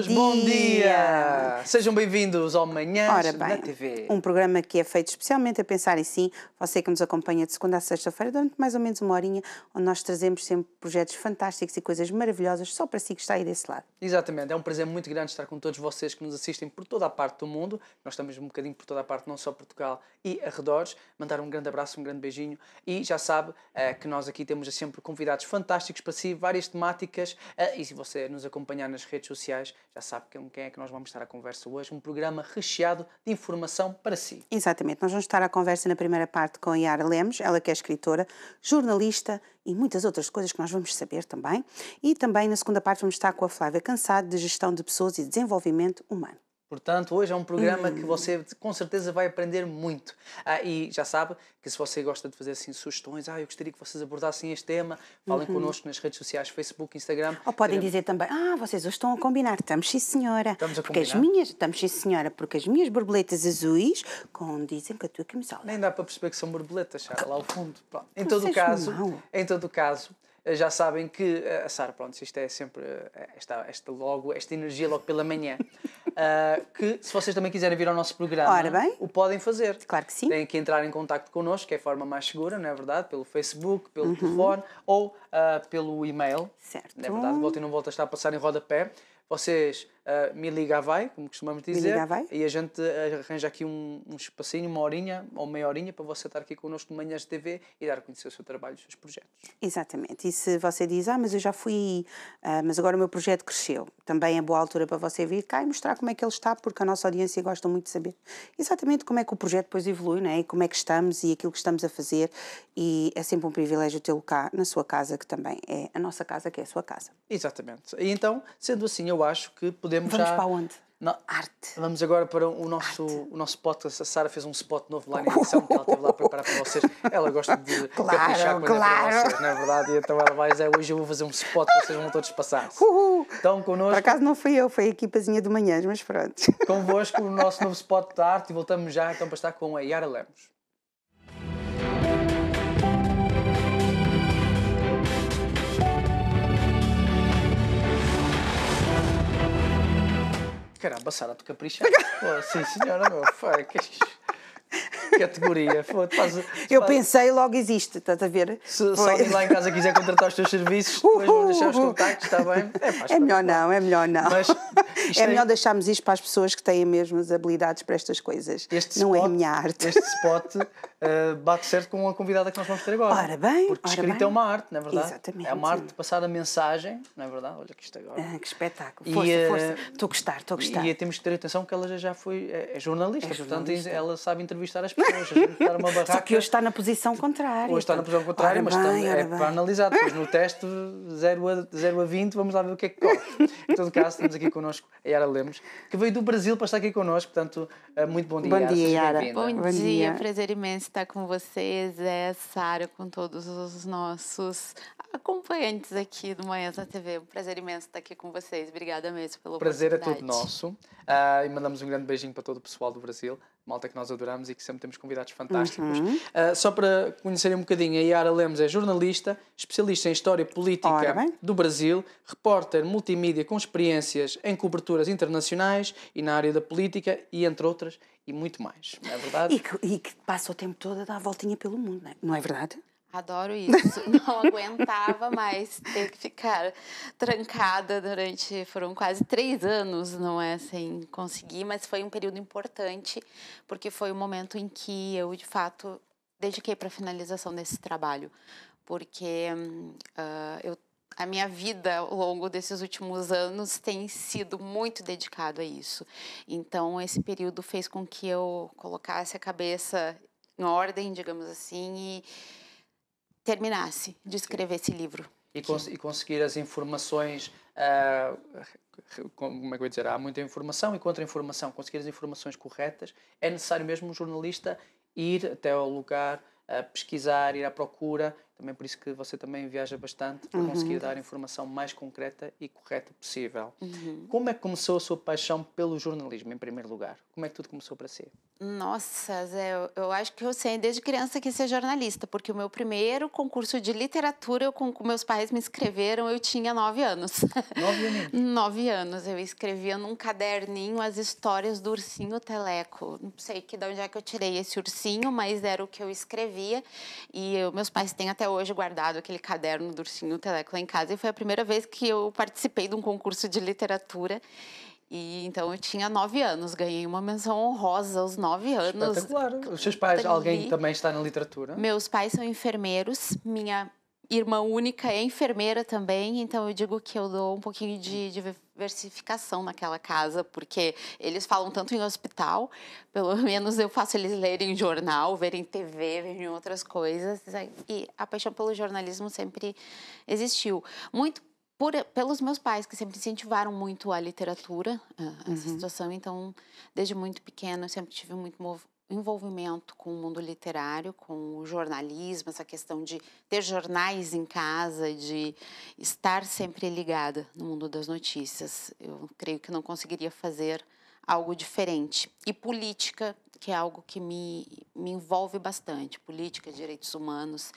todos, bom dia! Bom dia sejam bem-vindos ao manhã da na TV. Um programa que é feito especialmente a pensar em si, você que nos acompanha de segunda a sexta-feira, durante mais ou menos uma horinha, onde nós trazemos sempre projetos fantásticos e coisas maravilhosas só para si que está aí desse lado. Exatamente, é um prazer muito grande estar com todos vocês que nos assistem por toda a parte do mundo. Nós estamos um bocadinho por toda a parte, não só Portugal e arredores. Mandar um grande abraço, um grande beijinho e já sabe é, que nós aqui temos sempre convidados fantásticos para si, várias temáticas. É, e se você nos acompanhar nas redes sociais, já sabe com quem é que nós vamos estar a conversar Conversa hoje, um programa recheado de informação para si. Exatamente, nós vamos estar à conversa na primeira parte com a Yara Lemos, ela que é escritora, jornalista e muitas outras coisas que nós vamos saber também. E também na segunda parte vamos estar com a Flávia Cansado, de Gestão de Pessoas e Desenvolvimento Humano. Portanto, hoje é um programa que hum. você com certeza vai aprender muito. Ah, e já sabe que se você gosta de fazer assim sugestões, ah, eu gostaria que vocês abordassem este tema, falem uhum. connosco nas redes sociais, Facebook, Instagram. Ou podem dizer também, ah, vocês hoje estão a combinar, estamos sim senhora. Estamos a porque combinar. As minhas, estamos sim senhora, porque as minhas borboletas azuis condizem com a tua camisola. Nem dá para perceber que são borboletas, lá ao fundo. Pronto. Em todo o caso, em todo o caso, eh, já sabem que eh, a Sara, pronto, isto é sempre eh, esta, esta logo, esta energia logo pela manhã. uh, que se vocês também quiserem vir ao nosso programa, Ora bem. o podem fazer. Claro que sim. Têm que entrar em contato connosco, que é a forma mais segura, não é verdade? Pelo Facebook, pelo uhum. telefone ou uh, pelo e-mail. Certo. Não é verdade? Volta e não volta estar a passar em rodapé. Vocês Uh, me liga a vai, como costumamos dizer. E a gente arranja aqui um, um espacinho, uma horinha ou meia horinha para você estar aqui connosco de Manhãs de TV e dar a conhecer o seu trabalho, os seus projetos. Exatamente. E se você diz, ah, mas eu já fui, ah, mas agora o meu projeto cresceu, também é boa altura para você vir cá e mostrar como é que ele está, porque a nossa audiência gosta muito de saber exatamente como é que o projeto depois evolui, não é? E como é que estamos e aquilo que estamos a fazer. E é sempre um privilégio tê-lo cá na sua casa, que também é a nossa casa, que é a sua casa. Exatamente. E então, sendo assim, eu acho que podemos Vamos já... para onde? Não, arte. Vamos agora para o nosso, o nosso podcast. A Sara fez um spot novo lá na uh. edição que ela teve lá preparar para vocês. Ela gosta de claro, caprichar quando claro. é para vocês, não é verdade? E então ela vai dizer, hoje eu vou fazer um spot, vocês vão todos passar Uhul. Então connosco... Por acaso não fui eu, foi a equipazinha de manhãs, mas pronto. Convosco o nosso novo spot de arte e voltamos já então para estar com a Yara Lemos. Caramba, Sara, tu caprichaste. Pô, sim, senhora, meu. Fuck categoria. Foda, faz, eu faz... pensei, logo existe, estás a ver? Se, se alguém lá em casa quiser contratar os teus serviços, depois vou deixar os contactos, está bem? É, é melhor não, é melhor não. Mas, é, é melhor é... deixarmos isto para as pessoas que têm mesmo as habilidades para estas coisas. Este não spot, é a minha arte. Este spot uh, bate certo com a convidada que nós vamos ter agora. Ora bem, Porque ora escrita bem. é uma arte, não é verdade? Exatamente. É uma arte de passar a mensagem, não é verdade? Olha que isto agora. Ah, que espetáculo. Força, e, eh, força. Estou a gostar, estou a gostar. E, e eh, temos que ter atenção que ela já foi, é, é jornalista, é jornalista. portanto ela sabe entrevistar as pessoas. Só que hoje está na posição contrária. Hoje está na posição contrária, mas bem, é para analisar. Depois no teste 0 a, 0 a 20, vamos lá ver o que é que corre. Em todo caso, temos aqui connosco a Yara Lemos, que veio do Brasil para estar aqui connosco. Portanto, eh, muito bom dia. Bom dia, Yara. Bom, bom dia, prazer imenso estar com vocês, é Sara, com todos os nossos acompanhantes aqui do Manhãs na TV. Um prazer imenso estar aqui com vocês. Obrigada mesmo pelo Prazer é todo nosso. Uh, e mandamos um grande beijinho para todo o pessoal do Brasil malta que nós adoramos e que sempre temos convidados fantásticos. Uhum. Uh, só para conhecerem um bocadinho, a Yara Lemos é jornalista, especialista em história política do Brasil, repórter multimídia com experiências em coberturas internacionais e na área da política e entre outras e muito mais, não é verdade? E que, e que passa o tempo todo a dar a voltinha pelo mundo, não é, não é verdade? Adoro isso. Não aguentava mais ter que ficar trancada durante. Foram quase três anos, não é? Sem conseguir, mas foi um período importante, porque foi o momento em que eu, de fato, dediquei para a finalização desse trabalho. Porque uh, eu a minha vida ao longo desses últimos anos tem sido muito dedicado a isso. Então, esse período fez com que eu colocasse a cabeça em ordem, digamos assim, e terminasse de escrever esse livro. E, cons e conseguir as informações. Uh, como é que eu ia dizer? Há muita informação e contra-informação. Conseguir as informações corretas. É necessário mesmo um jornalista ir até ao lugar a pesquisar, ir à procura. Também por isso que você também viaja bastante para uhum. conseguir dar a informação mais concreta e correta possível. Uhum. Como é que começou a sua paixão pelo jornalismo, em primeiro lugar? Como é que tudo começou para si? Nossa, Zé, eu, eu acho que eu sei desde criança que ser jornalista, porque o meu primeiro concurso de literatura, eu, com, meus pais me inscreveram, eu tinha nove anos. Nove anos? nove anos. Eu escrevia num caderninho as histórias do ursinho Teleco. Não sei que de onde é que eu tirei esse ursinho, mas era o que eu escrevi fazia. E eu, meus pais têm até hoje guardado aquele caderno do Ursinho Teleco lá em casa. E foi a primeira vez que eu participei de um concurso de literatura. E então eu tinha nove anos, ganhei uma menção honrosa aos nove anos. Espetacular. Os seus pais, alguém também está na literatura? Meus pais são enfermeiros, minha irmã única é enfermeira também, então eu digo que eu dou um pouquinho de, de diversificação naquela casa, porque eles falam tanto em hospital, pelo menos eu faço eles lerem jornal, verem TV, verem outras coisas, e a paixão pelo jornalismo sempre existiu. Muito por, pelos meus pais, que sempre incentivaram muito a literatura, ah, essa uhum. situação, então, desde muito pequeno, eu sempre tive muito envolvimento com o mundo literário, com o jornalismo, essa questão de ter jornais em casa, de estar sempre ligada no mundo das notícias. Eu creio que não conseguiria fazer algo diferente. E política, que é algo que me, me envolve bastante política, direitos humanos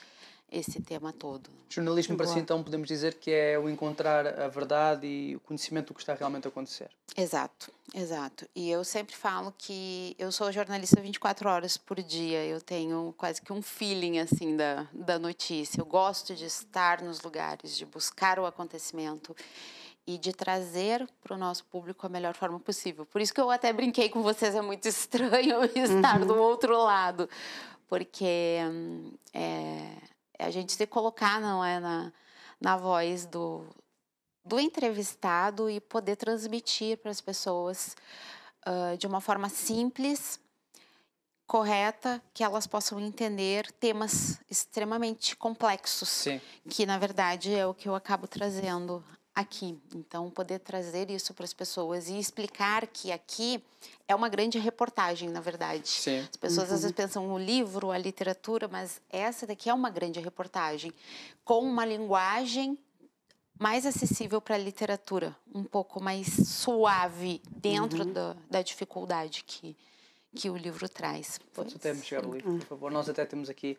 esse tema todo. Jornalismo para si, então, podemos dizer que é o encontrar a verdade e o conhecimento do que está realmente a acontecer. Exato, exato. E eu sempre falo que eu sou jornalista 24 horas por dia, eu tenho quase que um feeling, assim, da, da notícia. Eu gosto de estar nos lugares, de buscar o acontecimento e de trazer para o nosso público a melhor forma possível. Por isso que eu até brinquei com vocês, é muito estranho estar uhum. do outro lado, porque hum, é, é a gente se colocar não é na, na voz do, do entrevistado e poder transmitir para as pessoas uh, de uma forma simples, correta, que elas possam entender temas extremamente complexos, Sim. que na verdade é o que eu acabo trazendo aqui. Então, poder trazer isso para as pessoas e explicar que aqui é uma grande reportagem, na verdade. Sim. As pessoas uhum. às vezes pensam no livro, a literatura, mas essa daqui é uma grande reportagem com uma linguagem mais acessível para a literatura, um pouco mais suave dentro uhum. da, da dificuldade que, que o livro traz. Pois. até chegar o livro, por favor. Nós até temos aqui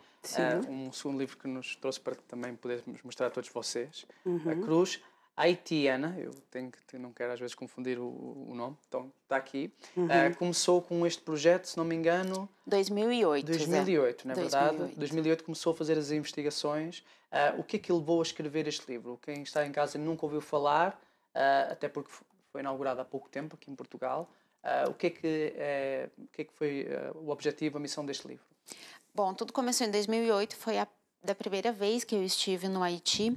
uh, um segundo livro que nos trouxe para também podermos mostrar a todos vocês. Uhum. A Cruz, haitiana, eu tenho que, não quero às vezes confundir o, o nome, então está aqui, uhum. uh, começou com este projeto, se não me engano... 2008. 2008, é. na verdade. 2008 começou a fazer as investigações. Uh, o que é que levou a escrever este livro? Quem está em casa nunca ouviu falar, uh, até porque foi inaugurado há pouco tempo aqui em Portugal. o, que é que, é, o que é que foi o objetivo, a missão deste livro? Bom, tudo começou em 2008, foi a da primeira vez que eu estive no Haiti,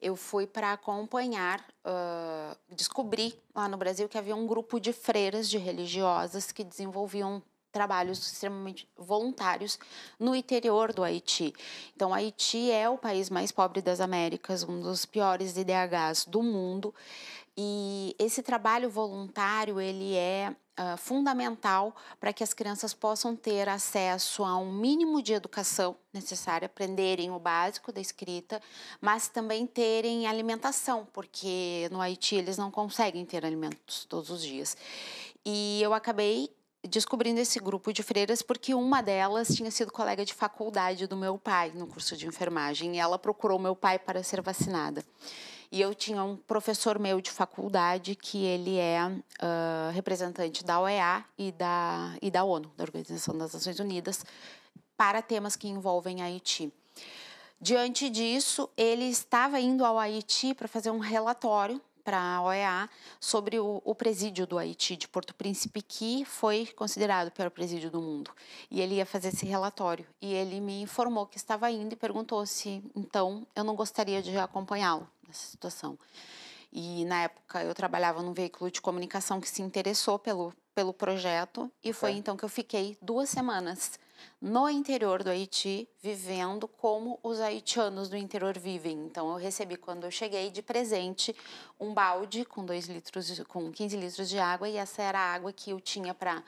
eu fui para acompanhar, uh, descobri lá no Brasil que havia um grupo de freiras, de religiosas, que desenvolviam trabalhos extremamente voluntários no interior do Haiti. Então, Haiti é o país mais pobre das Américas, um dos piores IDHs do mundo, e esse trabalho voluntário ele é ah, fundamental para que as crianças possam ter acesso a um mínimo de educação necessária, aprenderem o básico da escrita, mas também terem alimentação, porque no Haiti eles não conseguem ter alimentos todos os dias. E eu acabei descobrindo esse grupo de freiras porque uma delas tinha sido colega de faculdade do meu pai no curso de enfermagem e ela procurou meu pai para ser vacinada. E eu tinha um professor meu de faculdade que ele é uh, representante da OEA e da, e da ONU, da Organização das Nações Unidas, para temas que envolvem Haiti. Diante disso, ele estava indo ao Haiti para fazer um relatório para a OEA sobre o, o, presídio do Haiti de Porto Príncipe, que foi considerado o pior presídio do mundo. E ele ia fazer esse relatório. E ele me informou que estava indo e perguntou se, então, eu não gostaria de acompanhá-lo dessa situação. E na época eu trabalhava num veículo de comunicação que se interessou pelo, pelo projeto e foi então que eu fiquei duas semanas no interior do Haiti, vivendo como os haitianos do interior vivem. Então eu recebi quando eu cheguei de presente um balde com dois litros com 15 litros de água e essa era a água que eu tinha para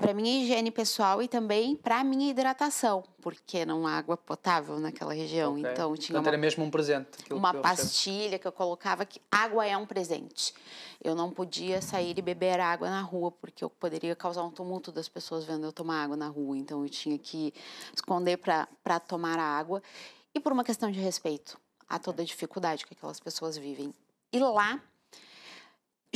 para minha higiene pessoal e também para minha hidratação, porque não há água potável naquela região. Okay. Então tinha então, uma, era mesmo um presente. Uma que pastilha que eu colocava que água é um presente. Eu não podia sair e beber água na rua porque eu poderia causar um tumulto das pessoas vendo eu tomar água na rua. Então eu tinha que esconder para tomar a água e por uma questão de respeito a toda a dificuldade que aquelas pessoas vivem. E lá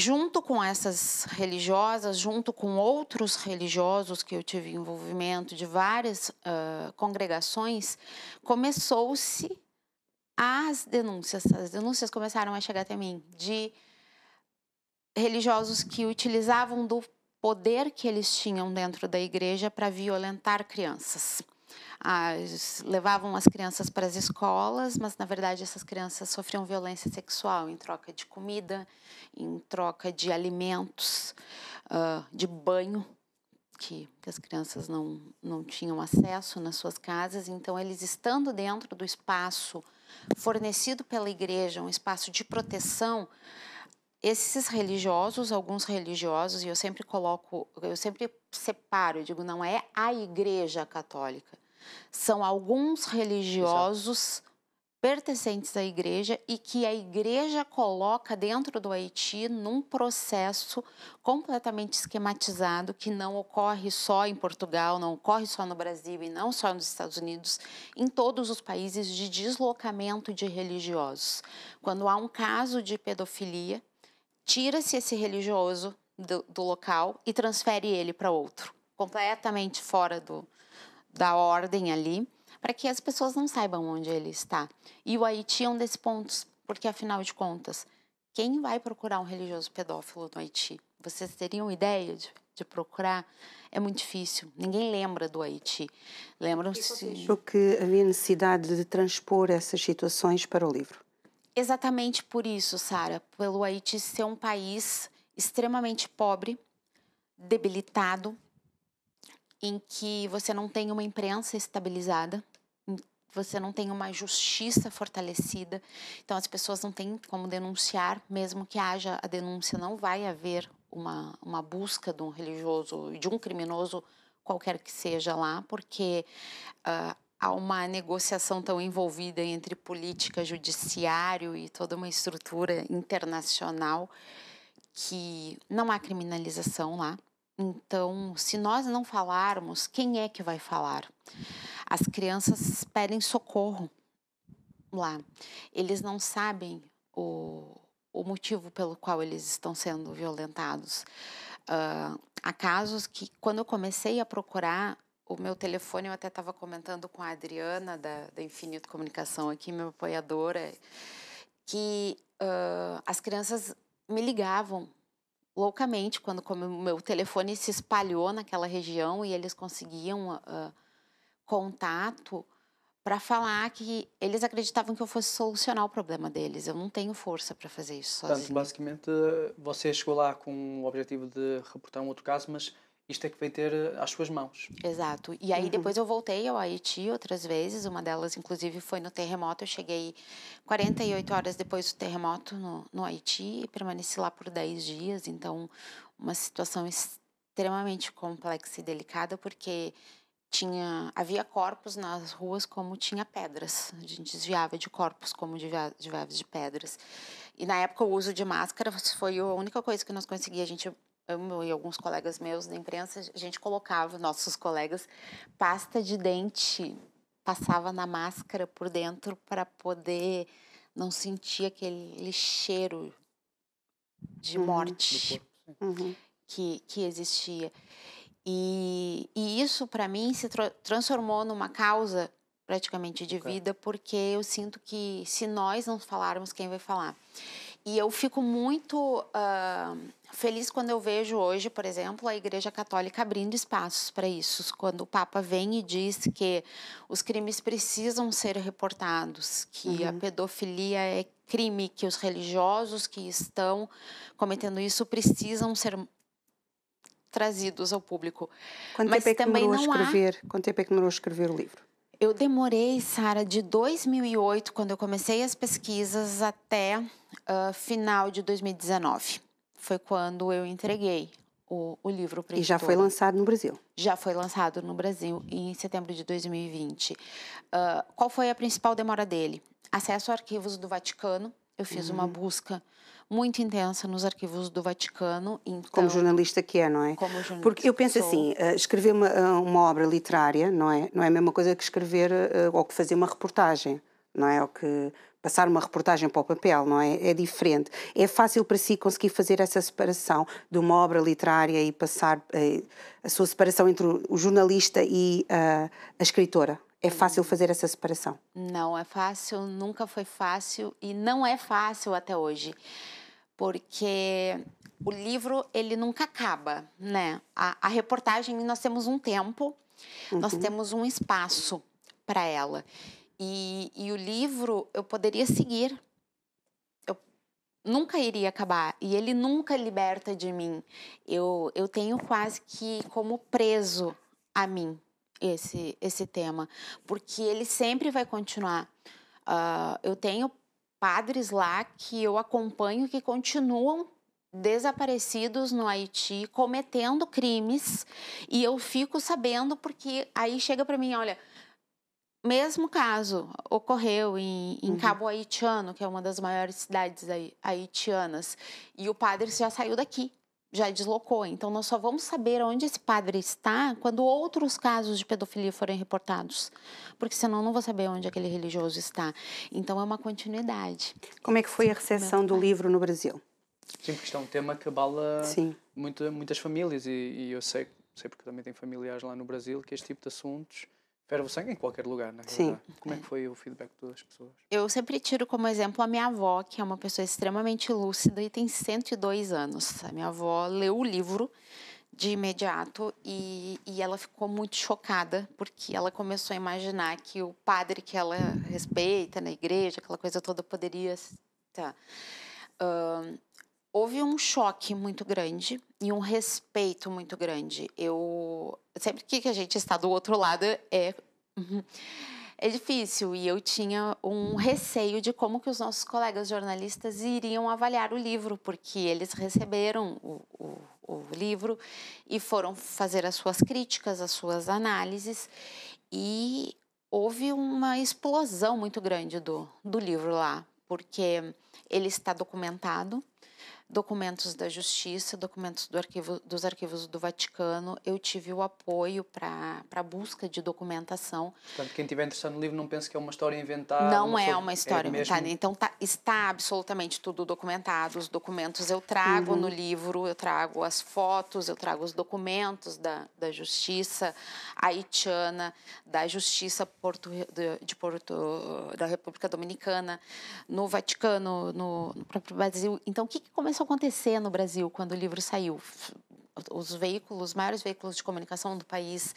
junto com essas religiosas, junto com outros religiosos que eu tive envolvimento de várias uh, congregações, começou-se as denúncias. As denúncias começaram a chegar até mim de religiosos que utilizavam do poder que eles tinham dentro da igreja para violentar crianças as, levavam as crianças para as escolas, mas na verdade essas crianças sofriam violência sexual em troca de comida, em troca de alimentos, uh, de banho, que, que, as crianças não, não tinham acesso nas suas casas. Então, eles estando dentro do espaço fornecido pela igreja, um espaço de proteção, esses religiosos, alguns religiosos, e eu sempre coloco, eu sempre separo, eu digo, não é a igreja católica. São alguns religiosos pertencentes à igreja e que a igreja coloca dentro do Haiti num processo completamente esquematizado que não ocorre só em Portugal, não ocorre só no Brasil e não só nos Estados Unidos, em todos os países de deslocamento de religiosos. Quando há um caso de pedofilia, tira-se esse religioso do, do local e transfere ele para outro, completamente fora do, da ordem ali, para que as pessoas não saibam onde ele está. E o Haiti é um desses pontos, porque afinal de contas, quem vai procurar um religioso pedófilo no Haiti? Vocês teriam ideia de, de procurar? É muito difícil. Ninguém lembra do Haiti. Lembram-se. Acho que havia necessidade de transpor essas situações para o livro? Exatamente por isso, Sara, pelo Haiti ser um país extremamente pobre, debilitado, em que você não tem uma imprensa estabilizada, você não tem uma justiça fortalecida, então as pessoas não têm como denunciar, mesmo que haja a denúncia, não vai haver uma, uma busca de um religioso, de um criminoso, qualquer que seja lá, porque uh, há uma negociação tão envolvida entre política, judiciário e toda uma estrutura internacional que não há criminalização lá. Então, se nós não falarmos, quem é que vai falar? As crianças pedem socorro lá. Eles não sabem o, o motivo pelo qual eles estão sendo violentados. Uh, há casos que, quando eu comecei a procurar, o meu telefone, eu até estava comentando com a Adriana, da, da Infinito Comunicação aqui, minha apoiadora, que uh, as crianças me ligavam loucamente quando o meu telefone se espalhou naquela região e eles conseguiam uh, contato para falar que eles acreditavam que eu fosse solucionar o problema deles. Eu não tenho força para fazer isso sozinho Portanto, basicamente, você chegou lá com o objetivo de reportar um outro caso, mas isto é que vai ter eh, às suas mãos. Exato. E aí uhum. depois eu voltei ao Haiti outras vezes, uma delas inclusive foi no terremoto, eu cheguei 48 horas depois do terremoto no, no Haiti e permaneci lá por 10 dias, então uma situação extremamente complexa e delicada porque tinha havia corpos nas ruas como tinha pedras a gente desviava de corpos como de de pedras e na época o uso de máscara foi a única coisa que nós conseguíamos a gente eu e alguns colegas meus na imprensa, a gente colocava, nossos colegas, pasta de dente, passava na máscara por dentro para poder não sentir aquele cheiro de uhum, morte uhum. que, que existia. E, e isso, para mim, se transformou numa causa praticamente de vida, porque eu sinto que se nós não falarmos, quem vai falar? E eu fico muito. Uh, feliz quando eu vejo hoje, por exemplo, a Igreja Católica abrindo espaços para isso. Quando o Papa vem e diz que os crimes precisam ser reportados, que uhum. a pedofilia é crime, que os religiosos que estão cometendo isso precisam ser trazidos ao público. Quanto Mas tempo é que também não escrever, há... Quanto tempo é que demorou a escrever o livro? Eu demorei, Sara, de 2008, quando eu comecei as pesquisas, até uh, final de 2019 foi quando eu entreguei o, o livro para E já foi lançado no Brasil? Já foi lançado no Brasil em setembro de 2020. Uh, ah, qual foi a principal demora dele? Acesso a arquivos do Vaticano. Eu fiz uhum. uma busca muito intensa nos arquivos do Vaticano. Então, como jornalista que é, não é? Como jornalista. Porque eu penso sou... assim, ah, escrever uma, ah, uma, obra literária, não é? Não é a mesma coisa que escrever ou que fazer uma reportagem, não é? Ou que passar uma reportagem para o papel, não é? É diferente. É fácil para si conseguir fazer essa separação de uma obra literária e passar eh, a sua separação entre o jornalista e uh, a escritora? É uhum. fácil fazer essa separação? Não é fácil, nunca foi fácil e não é fácil até hoje, porque o livro ele nunca acaba, né? A, a reportagem nós temos um tempo, uhum. nós temos um espaço para ela. E, e o livro eu poderia seguir. Eu nunca iria acabar. E ele nunca liberta de mim. Eu, eu tenho quase que como preso a mim esse, esse tema. Porque ele sempre vai continuar. Uh, eu tenho padres lá que eu acompanho que continuam desaparecidos no Haiti cometendo crimes e eu fico sabendo porque aí chega para mim, olha, mesmo caso ocorreu em, em uhum. Cabo Haitiano, que é uma das maiores cidades haitianas, e o padre já saiu daqui, já deslocou. Então, nós só vamos saber onde esse padre está quando outros casos de pedofilia forem reportados, porque senão não vou saber onde aquele religioso está. Então, é uma continuidade. Como é que foi a recepção do livro no Brasil? Sim, porque isto é um tema que abala muito, muitas famílias e, e eu sei, sei porque também tenho familiares lá no Brasil que este tipo de assuntos Vera, você em qualquer lugar, né? Sim. Como é que foi o feedback das pessoas? Eu sempre tiro como exemplo a minha avó, que é uma pessoa extremamente lúcida e tem 102 anos. A minha avó leu o livro de imediato e, e ela ficou muito chocada, porque ela começou a imaginar que o padre que ela respeita na igreja, aquela coisa toda, poderia. Tá, uh, houve um choque muito grande e um respeito muito grande. Eu sempre que a gente está do outro lado é é difícil e eu tinha um receio de como que os nossos colegas jornalistas iriam avaliar o livro, porque eles receberam o, o, o livro e foram fazer as suas críticas, as suas análises e houve uma explosão muito grande do, do livro lá, porque ele está documentado, documentos da Justiça, documentos do arquivo, dos arquivos do Vaticano. Eu tive o apoio para a busca de documentação. Portanto, quem estiver interessado no livro não pensa que é uma história inventada. Não é uma história é inventada. Mesmo... Então, tá, está absolutamente tudo documentado. Os documentos eu trago uhum. no livro, eu trago as fotos, eu trago os documentos da, da Justiça haitiana, da Justiça Porto, de, de Porto, da República Dominicana, no Vaticano, no, no próprio Brasil. Então, o que, que começou começou acontecer no Brasil quando o livro saiu? Os veículos, os maiores veículos de comunicação do país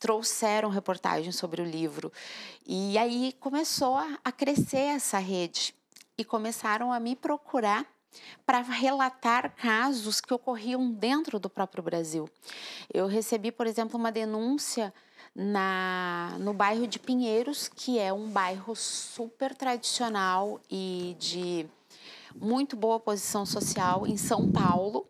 trouxeram reportagens sobre o livro. E aí começou a crescer essa rede e começaram a me procurar para relatar casos que ocorriam dentro do próprio Brasil. Eu recebi, por exemplo, uma denúncia na, no bairro de Pinheiros, que é um bairro super tradicional e de muito boa posição social em São Paulo,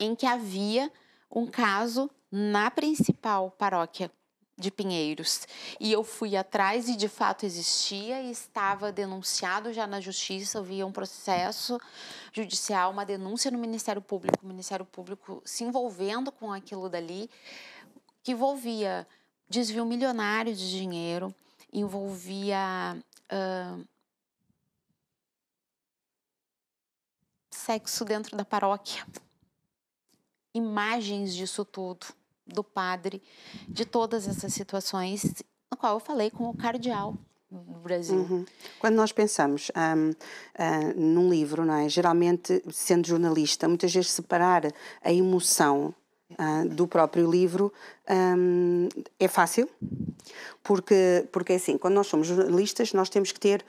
em que havia um caso na principal paróquia de Pinheiros. E eu fui atrás e de fato existia e estava denunciado já na justiça, havia um processo judicial, uma denúncia no Ministério Público, o Ministério Público se envolvendo com aquilo dali, que envolvia desvio milionário de dinheiro, envolvia uh, sexo dentro da paróquia. Imagens disso tudo, do padre, de todas essas situações, no qual eu falei com o cardeal do Brasil. Uhum. Quando nós pensamos um, uh, hum, num livro, não é? geralmente, sendo jornalista, muitas vezes separar a emoção Uh, do próprio livro um, é fácil porque porque é assim quando nós somos jornalistas nós temos que ter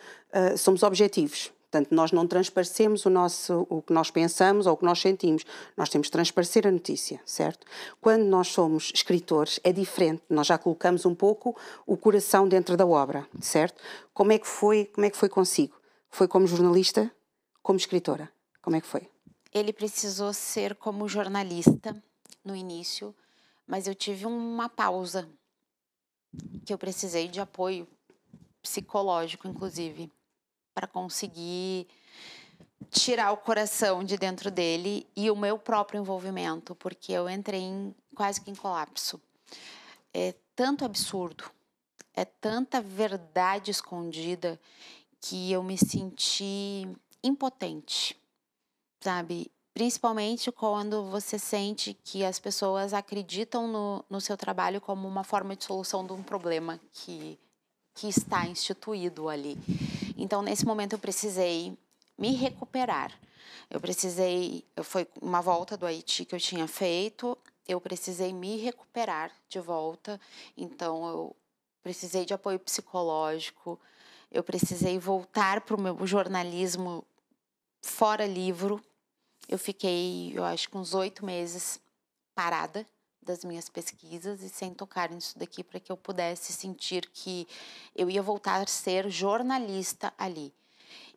uh, somos objetivos Portanto, nós não transparecemos o, nosso, o que nós pensamos ou o que nós sentimos. Nós temos de transparecer a notícia, certo? Quando nós somos escritores, é diferente. Nós já colocamos um pouco o coração dentro da obra, certo? Como é que foi, como é que foi consigo? Foi como jornalista, como escritora? Como é que foi? Ele precisou ser como jornalista no início, mas eu tive uma pausa que eu precisei de apoio psicológico, inclusive para conseguir tirar o coração de dentro dele e o meu próprio envolvimento, porque eu entrei em, quase que em colapso. É tanto absurdo, é tanta verdade escondida que eu me senti impotente, sabe? Principalmente quando você sente que as pessoas acreditam no, no seu trabalho como uma forma de solução de um problema que, que está instituído ali. Então, nesse momento, eu precisei me recuperar. Eu precisei, foi uma volta do Haiti que eu tinha feito, eu precisei me recuperar de volta, então eu precisei de apoio psicológico, eu precisei voltar para o meu jornalismo fora livro. Eu fiquei, eu acho uns oito meses parada das minhas pesquisas e sem tocar nisso daqui para que eu pudesse sentir que eu ia voltar a ser jornalista ali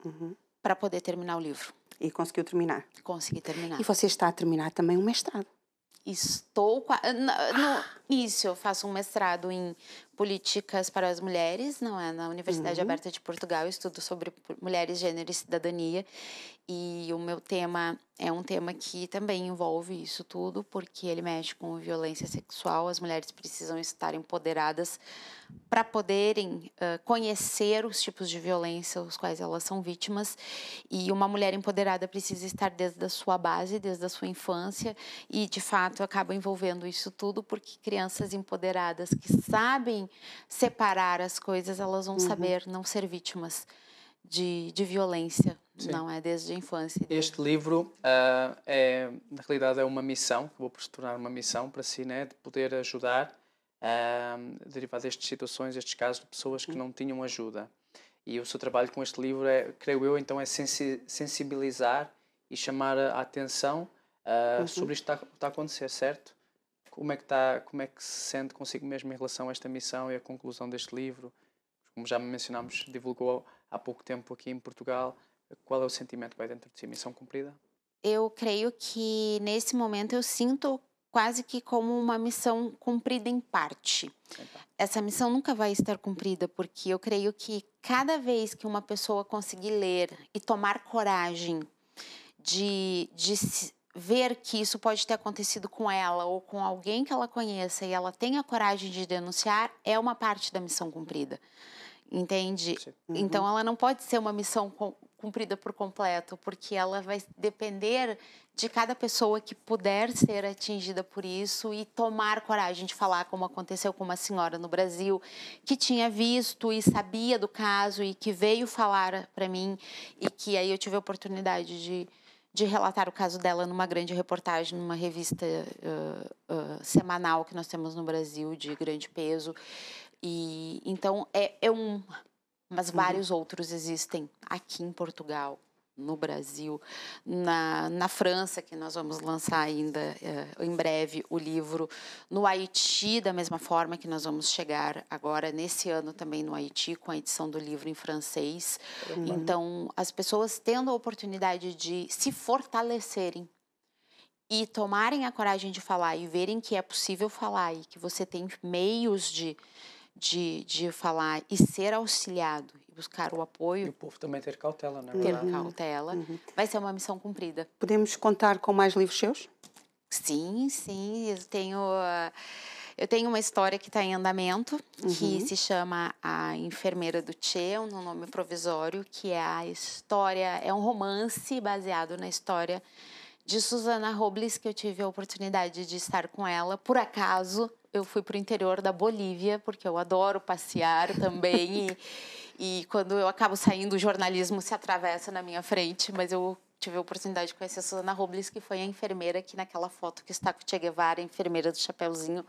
uhum. para poder terminar o livro. E conseguiu terminar? Consegui terminar. E você está a terminar também um mestrado? Estou no, no, isso eu faço um mestrado em políticas para as mulheres, não é? Na Universidade uhum. Aberta de Portugal, eu estudo sobre mulheres, gênero e cidadania. E o meu tema é um tema que também envolve isso tudo, porque ele mexe com violência sexual. As mulheres precisam estar empoderadas para poderem uh, conhecer os tipos de violência os quais elas são vítimas. E uma mulher empoderada precisa estar desde a sua base, desde a sua infância. E, de fato, acaba envolvendo isso tudo, porque crianças empoderadas que sabem separar as coisas, elas vão uhum. saber não ser vítimas de, de violência, Sim. não é? Desde a infância. Este livro uh, é, na realidade, é uma missão, vou vou se tornar uma missão para si, né? De poder ajudar, uh, ah, derivar destas situações, estes casos de pessoas que uhum. não tinham ajuda. E o seu trabalho com este livro, é, creio eu, então é sensi sensibilizar e chamar a atenção uh, uhum. sobre isto que está, está a acontecer, certo? como é que está, como é que se sente consigo mesmo em relação a esta missão e a conclusão deste livro? Como já mencionámos, divulgou há pouco tempo aqui em Portugal. Qual é o sentimento que vai dentro de si? Missão cumprida? Eu creio que nesse momento eu sinto quase que como uma missão cumprida em parte. Então. Essa missão nunca vai estar cumprida, porque eu creio que cada vez que uma pessoa conseguir ler e tomar coragem de, de ver que isso pode ter acontecido com ela ou com alguém que ela conheça e ela tem a coragem de denunciar é uma parte da missão cumprida. Entende? Uhum. Então ela não pode ser uma missão cumprida por completo, porque ela vai depender de cada pessoa que puder ser atingida por isso e tomar coragem de falar, como aconteceu com uma senhora no Brasil que tinha visto e sabia do caso e que veio falar para mim e que aí eu tive a oportunidade de de relatar o caso dela numa grande reportagem, numa revista uh, uh, semanal que nós temos no Brasil de grande peso. E então é, é um, mas uhum. vários uhum. outros existem aqui em Portugal, no Brasil, na, na França, que nós vamos lançar ainda eh, em breve o livro, no Haiti, da mesma forma que nós vamos chegar agora nesse ano também no Haiti, com a edição do livro em francês. Uhum. Então, as pessoas tendo a oportunidade de se fortalecerem e tomarem a coragem de falar e verem que é possível falar e que você tem meios de, de, de falar e ser auxiliado buscar o apoio. E o povo também ter cautela, não é? Ter uhum. cautela. Uhum. Vai ser uma missão cumprida. Podemos contar com mais livros seus? Sim, sim. Eu tenho, eh, eu tenho uma história que está em andamento, uhum. que se chama A Enfermeira do Tchê, é um nome provisório, que é a história, é um romance baseado na história de Susana Robles, que eu tive a oportunidade de estar com ela. Por acaso, eu fui para o interior da Bolívia, porque eu adoro passear também. e, e quando eu acabo saindo, o jornalismo se atravessa na minha frente, mas eu tive a oportunidade de conhecer a Susana Robles, que foi a enfermeira que naquela foto que está com o Che Guevara, a enfermeira do Chapeuzinho,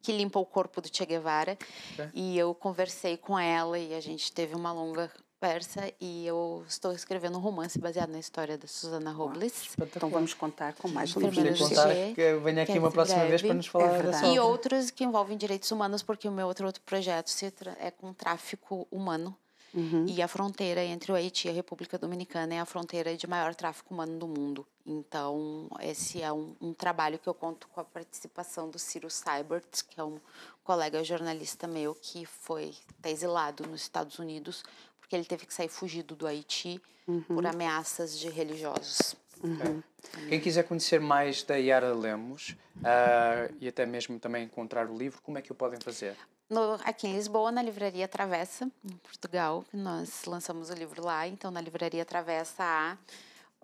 que limpa o corpo do Che Guevara. É. E eu conversei com ela e a gente teve uma longa conversa e eu estou escrevendo um romance baseado na história da Susana Robles. então vamos contar com mais livros. contar que venha aqui uma próxima vez para nos falar é dessa E outros que envolvem direitos humanos, porque o meu outro, outro projeto é com tráfico humano. Uhum. E a fronteira entre o Haiti e a República Dominicana é a fronteira de maior tráfico humano do mundo. Então, esse é um, um trabalho que eu conto com a participação do Ciro Seibert, que é um colega jornalista meu que foi tá exilado nos Estados Unidos porque ele teve que sair fugido do Haiti uhum. por ameaças de religiosos. Uhum. É. Quem quiser conhecer mais da Yara Lemos uh, e até mesmo também encontrar o livro, como é que o podem fazer? no, aqui em Lisboa, na Livraria Travessa, em Portugal. Nós lançamos o livro lá, então na Livraria Travessa há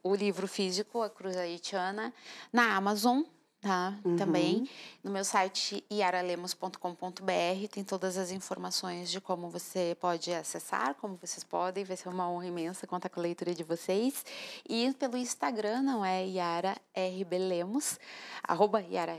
o livro físico, A Cruz Haitiana, na Amazon, tá? Uhum. Também no meu site iaralemos.com.br tem todas as informações de como você pode acessar, como vocês podem. Vai ser uma honra imensa contar com a leitura de vocês. E pelo Instagram, não é Iara RB Lemos, arroba Iara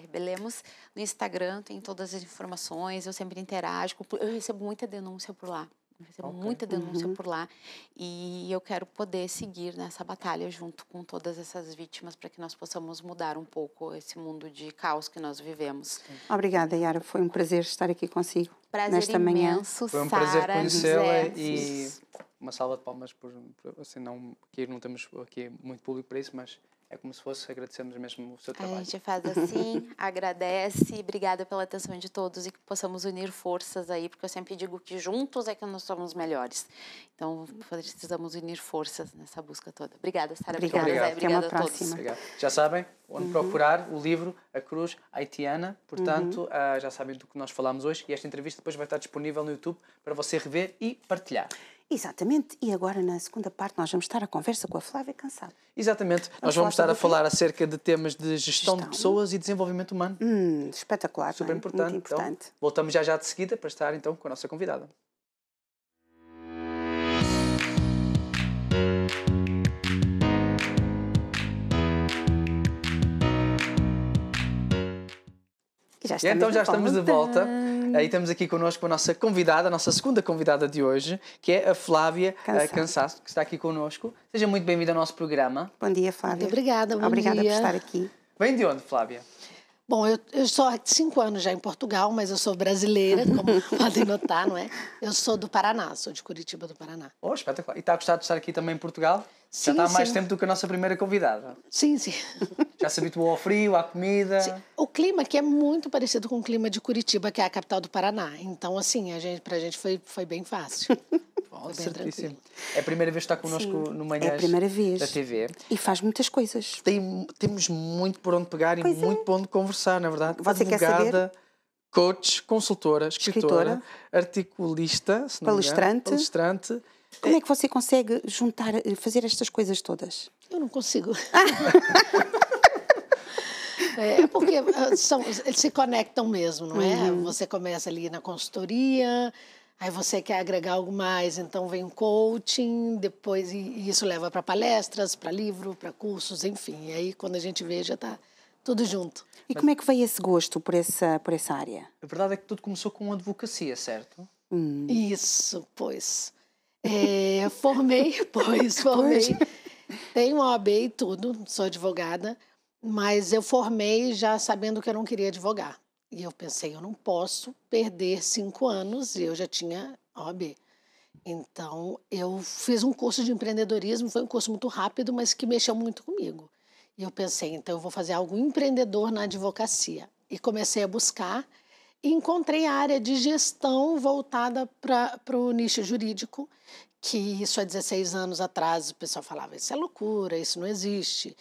No Instagram tem todas as informações, eu sempre interajo, eu recebo muita denúncia por lá recebo okay. muita denúncia uhum. por lá e eu quero poder seguir nessa batalha junto com todas essas vítimas para que nós possamos mudar um pouco esse mundo de caos que nós vivemos. Obrigada, Yara. Foi um prazer estar aqui consigo prazer nesta imenso, manhã. Foi um prazer conhecê-la e uma salva de palmas por, por assim, não, aqui não temos aqui muito público para isso, mas é como se fosse agradecemos mesmo o seu trabalho. A gente faz assim, agradece, obrigada pela atenção de todos e que possamos unir forças aí, porque eu sempre digo que juntos é que nós somos melhores. Então, precisamos unir forças nessa busca toda. Obrigada, Sara. Obrigada, obrigado. Zé, obrigada a todos. Obrigado. Já sabem onde uhum. procurar o livro A Cruz Haitiana. Portanto, uhum. uh, já sabem do que nós falamos hoje e esta entrevista depois vai estar disponível no YouTube para você rever e partilhar. Exatamente, e agora na segunda parte nós vamos estar a conversa com a Flávia Cansado. Exatamente, vamos nós vamos estar a falar acerca de temas de gestão, gestão. de pessoas e desenvolvimento humano. Hum, espetacular, é? super é? importante. Muito importante. Então, voltamos já já de seguida para estar então com a nossa convidada. Já então já estamos de volta. E estamos aqui connosco a nossa convidada, a nossa segunda convidada de hoje, que é a Flávia eh, Cansaço, que está aqui connosco. Seja muito bem-vinda ao nosso programa. Bom dia, Flávia. Muito obrigada, bom Obrigada dia. por estar aqui. Vem de onde, Flávia? Bom, eu, eu sou há cinco anos já em Portugal, mas eu sou brasileira, como podem notar, não é? Eu sou do Paraná, sou de Curitiba do Paraná. Oh, espetacular. E está a gostar de estar aqui também em Portugal? Sim, já está há mais sim. tempo do que a nossa primeira convidada. Sim, sim. Já se habituou ao frio, à comida? Sim clima que é muito parecido com o clima de Curitiba, que é a capital do Paraná. Então, assim, a gente, pra gente foi, foi bem fácil. Bom, É a primeira vez que está connosco Sim, no manhã é a primeira vez. da TV. E faz muitas coisas. Tem, temos muito por onde pegar pois e é. muito por onde conversar, na verdade. Você Advogada, quer saber? coach, consultora, escritora, escritora articulista, palestrante. palestrante. Como é, é que você consegue juntar, eh, fazer estas coisas todas? Eu não consigo. É, é porque ah, são, eles se conectam mesmo, não é? Uhum. Você começa ali na consultoria, aí você quer agregar algo mais, então vem o coaching, depois e isso leva para palestras, para livro, para cursos, enfim. E aí quando a gente vê já está tudo junto. E Mas, como é que veio esse gosto por essa, por essa área? A verdade é que tudo começou com advocacia, certo? Hum. Isso, pois. É, formei, pois, formei. Pois. Tenho OAB e tudo, sou advogada. Mas eu formei já sabendo que eu não queria advogar. E eu pensei, eu não posso perder cinco anos e eu já tinha OAB. Então, eu fiz um curso de empreendedorismo, foi um curso muito rápido, mas que mexeu muito comigo. E eu pensei, então eu vou fazer algo empreendedor na advocacia. E comecei a buscar e encontrei a área de gestão voltada para o nicho jurídico, que isso há 16 anos atrás o pessoal falava, isso é loucura, isso não existe.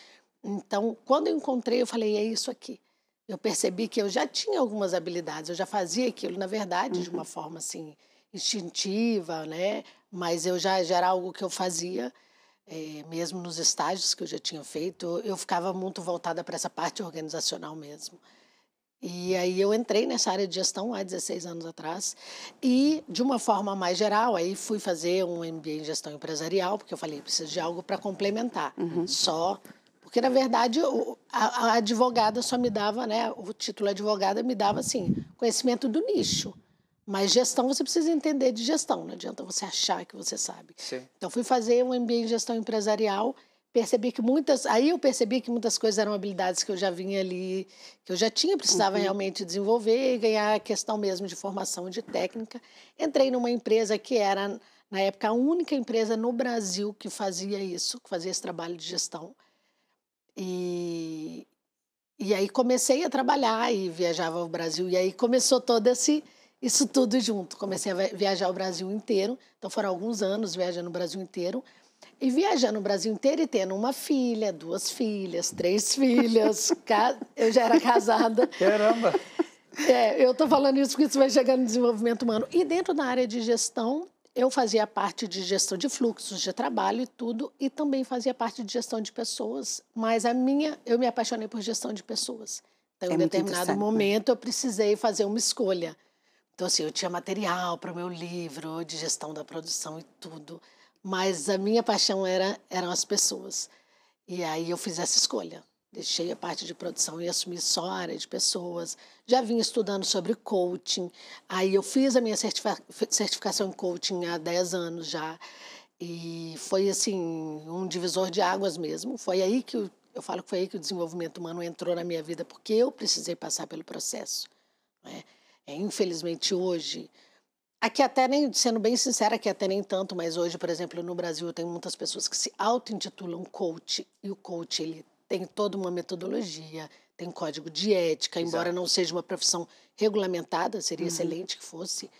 Então, quando eu encontrei, eu falei, é isso aqui. Eu percebi que eu já tinha algumas habilidades, eu já fazia aquilo, na verdade, uhum. de uma uhum. forma assim instintiva, né? Mas eu já, já era algo que eu fazia, é, mesmo nos estágios que eu já tinha feito, eu ficava muito voltada para essa parte organizacional mesmo. E aí eu entrei nessa área de gestão há 16 anos atrás e de uma forma mais geral, aí fui fazer um MBA em gestão empresarial, porque eu falei, preciso de algo para complementar. Uhum. Só porque, na verdade, a, a advogada só me dava, né, o título advogada me dava, assim, conhecimento do nicho. Mas gestão você precisa entender de gestão, não adianta você achar que você sabe. Sim. Então fui fazer um MBA em gestão empresarial, percebi que muitas, aí eu percebi que muitas coisas eram habilidades que eu já vinha ali, que eu já tinha precisava uhum. realmente desenvolver e ganhar a questão mesmo de formação de técnica. Entrei numa empresa que era na época a única empresa no Brasil que fazia isso, que fazia esse trabalho de gestão. E, e aí comecei a trabalhar e viajava ao Brasil. E aí começou todo esse isso tudo junto. Comecei a viajar o Brasil inteiro. Então foram alguns anos viajando o Brasil inteiro. E viajando o Brasil inteiro e tendo uma filha, duas filhas, três filhas. eu já era casada. Caramba! É, eu estou falando isso porque isso vai chegar no desenvolvimento humano. E dentro da área de gestão, eu fazia parte de gestão de fluxos de trabalho e tudo, e também fazia parte de gestão de pessoas, mas a minha, eu me apaixonei por gestão de pessoas. Então, é em um determinado né? momento, eu precisei fazer uma escolha. Então, assim, eu tinha material para o meu livro de gestão da produção e tudo, mas a minha paixão era, eram as pessoas. E aí eu fiz essa escolha. Deixei a parte de produção e assumi só a área de pessoas. Já vim estudando sobre coaching. Aí eu fiz a minha certificação em coaching há 10 anos já. E foi, assim, um divisor de águas mesmo. Foi aí que eu, eu falo que foi aí que o desenvolvimento humano entrou na minha vida, porque eu precisei passar pelo processo. Né? É, infelizmente, hoje, Aqui até nem, sendo bem sincera, aqui até nem tanto, mas hoje, por exemplo, no Brasil, tem muitas pessoas que se auto-intitulam coach, e o coach, ele tem toda uma metodologia, tem código de ética, Exato. embora não seja uma profissão regulamentada, seria uhum. excelente que fosse.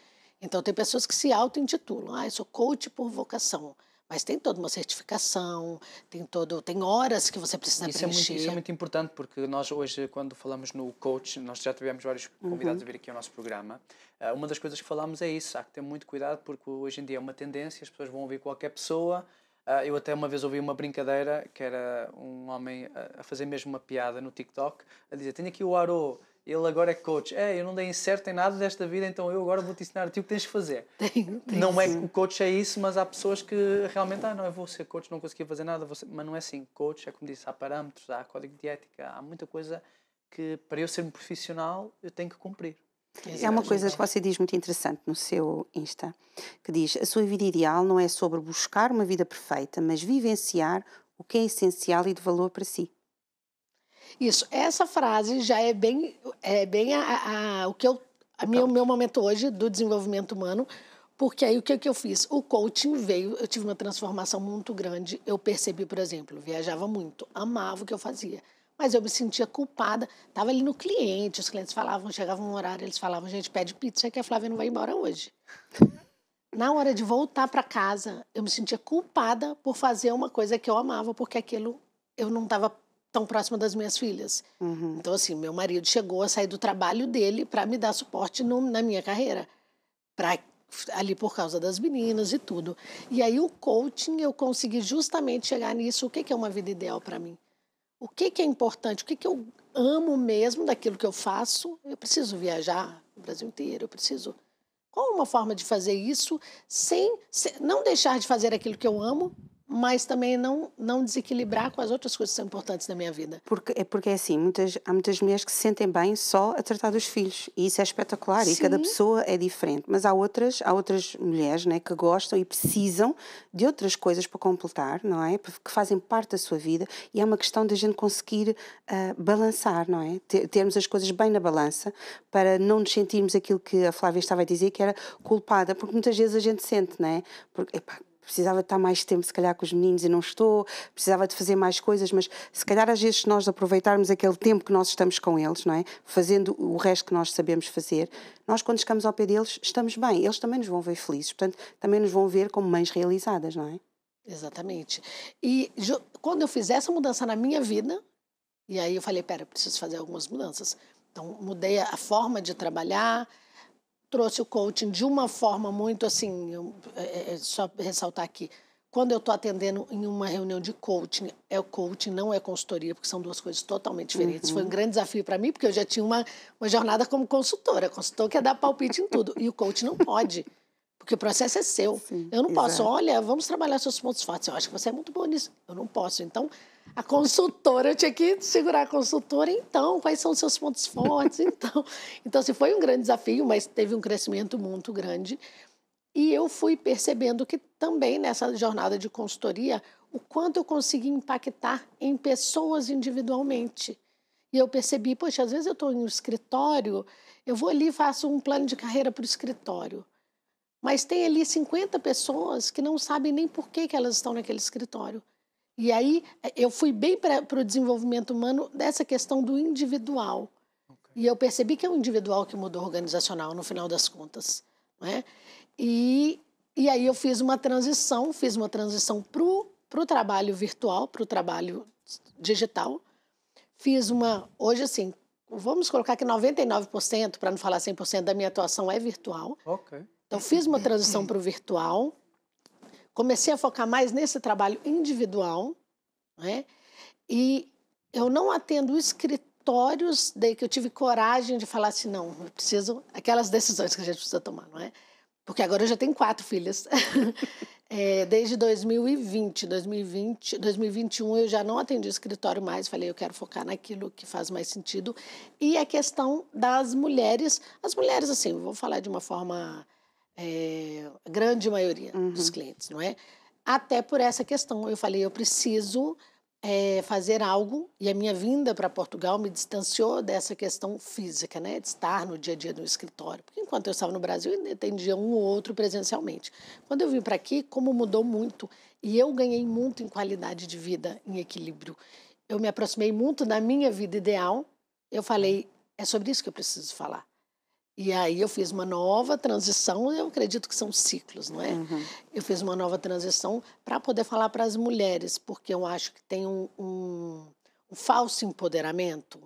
Então, tem pessoas que se auto-intitulam, ah, eu sou coach por vocação. Mas tem toda uma certificação, tem todo, tem horas que você precisa isso preencher. É muito, isso é muito importante porque nós hoje, quando falamos no coach, nós já tivemos vários convidados uhum. a vir aqui ao nosso programa. Uh, uma das coisas que falamos é isso, há que ter muito cuidado porque hoje em dia é uma tendência, as pessoas vão ouvir qualquer pessoa, Uh, eu até uma vez ouvi uma brincadeira que era um homem a fazer mesmo uma piada no TikTok, a dizer: Tenho aqui o Aro, ele agora é coach. É, eu não dei certo em nada desta vida, então eu agora vou te ensinar o que tens que fazer. Tenho, tenho não é o coach é isso, mas há pessoas que realmente, ah, não, eu vou ser coach, não consegui fazer nada, ser... mas não é assim. Coach é como disse: há parâmetros, há código de ética, há muita coisa que para eu ser um profissional eu tenho que cumprir. Exato, é uma coisa que você diz muito interessante no seu Insta, que diz: a sua vida ideal não é sobre buscar uma vida perfeita, mas vivenciar o que é essencial e de valor para si. Isso, essa frase já é bem, é bem a, a o que eu, a meu, meu momento hoje do desenvolvimento humano, porque aí o que, que eu fiz? O coaching veio, eu tive uma transformação muito grande. Eu percebi, por exemplo, viajava muito, amava o que eu fazia mas eu me sentia culpada. Estava ali no cliente, os clientes falavam, chegavam um horário, eles falavam, gente, pede pizza que a Flávia não vai embora hoje. Na hora de voltar para casa, eu me sentia culpada por fazer uma coisa que eu amava, porque aquilo eu não estava tão próxima das minhas filhas. Uhum. Então, assim, meu marido chegou a sair do trabalho dele para me dar suporte no, na minha carreira, pra, ali por causa das meninas e tudo. E aí, o coaching, eu consegui justamente chegar nisso. O que é uma vida ideal para mim? o que, que é importante, o que, que eu amo mesmo daquilo que eu faço. Eu preciso viajar o Brasil inteiro, eu preciso. Qual uma forma de fazer isso sem, sem não deixar de fazer aquilo que eu amo, mas também não, não desequilibrar com as outras coisas que são importantes na minha vida. Porque, é porque é assim, muitas, há muitas mulheres que se sentem bem só a tratar dos filhos, e isso é espetacular, Sim. e cada pessoa é diferente, mas há outras, há outras mulheres né, que gostam e precisam de outras coisas para completar, não é? Que fazem parte da sua vida, e é uma questão da gente conseguir uh, balançar, não é? Termos as coisas bem na balança, para não nos sentirmos aquilo que a Flávia estava a dizer, que era culpada, porque muitas vezes a gente sente, não é? Porque, epá, precisava de estar mais tempo, se calhar, com os meninos e não estou, precisava de fazer mais coisas, mas se calhar às vezes nós aproveitarmos aquele tempo que nós estamos com eles, não é? Fazendo o resto que nós sabemos fazer, nós quando chegamos ao pé deles estamos bem, eles também nos vão ver felizes, portanto, também nos vão ver como mães realizadas, não é? Exatamente. E quando eu fiz essa mudança na minha vida, e aí eu falei, pera, eu preciso fazer algumas mudanças. Então, mudei a forma de trabalhar, trouxe o coaching de uma forma muito assim, eu, é, é, é só ressaltar aqui. Quando eu estou atendendo em uma reunião de coaching, é o coaching, não é consultoria, porque são duas coisas totalmente diferentes. Uhum. Foi um uhum. grande desafio para mim, porque eu já tinha uma, uma jornada como consultora. Consultor quer dar palpite em tudo. E o coaching não pode. Porque o processo é seu. Sim, eu não exato. posso, olha, vamos trabalhar seus pontos fortes. Eu acho que você é muito bom nisso. Eu não posso. Então, a consultora, eu tinha que segurar a consultora, então, quais são os seus pontos fortes? Então, então assim, foi um grande desafio, mas teve um crescimento muito grande. E eu fui percebendo que também nessa jornada de consultoria, o quanto eu consegui impactar em pessoas individualmente. E eu percebi, poxa, às vezes eu estou em um escritório, eu vou ali e faço um plano de carreira para o escritório. Mas tem ali 50 pessoas que não sabem nem por que, que elas estão naquele escritório. E aí eh, eu fui bem para o desenvolvimento humano dessa questão do individual. Okay. E eu percebi que é o individual que mudou o organizacional, no final das contas. Né? E, e aí eu fiz uma transição, fiz uma transição para o trabalho virtual, para o trabalho digital. Fiz uma, hoje assim, vamos colocar que 99%, para não falar 100%, da minha atuação é virtual. Ok. Então, fiz uma transição uhum. para o virtual, comecei a focar mais nesse trabalho individual, né? e eu não atendo escritórios, daí que eu tive coragem de falar assim, não, eu preciso, aquelas decisões que a gente precisa tomar, não é? Porque agora eu já tenho quatro filhas. é, desde 2020, 2020, 2021 eu já não atendi escritório mais, falei, eu quero focar naquilo que faz mais sentido. E a questão das mulheres, as mulheres, assim, vou falar de uma forma é, eh, a grande maioria uhum. dos clientes, não é? Até por essa questão, eu falei, eu preciso é, fazer algo e a minha vinda para Portugal me distanciou dessa questão física, né, de estar no dia a dia no escritório. Porque enquanto eu estava no Brasil, eu atendia um ou outro presencialmente. Quando eu vim para aqui, como mudou muito e eu ganhei muito em qualidade de vida, em equilíbrio. Eu me aproximei muito da minha vida ideal. Eu falei, é sobre isso que eu preciso falar. E aí eu fiz uma nova transição, eu acredito que são ciclos, não é? Uhum. Eu fiz uma nova transição para poder falar para as mulheres, porque eu acho que tem um, um, um falso empoderamento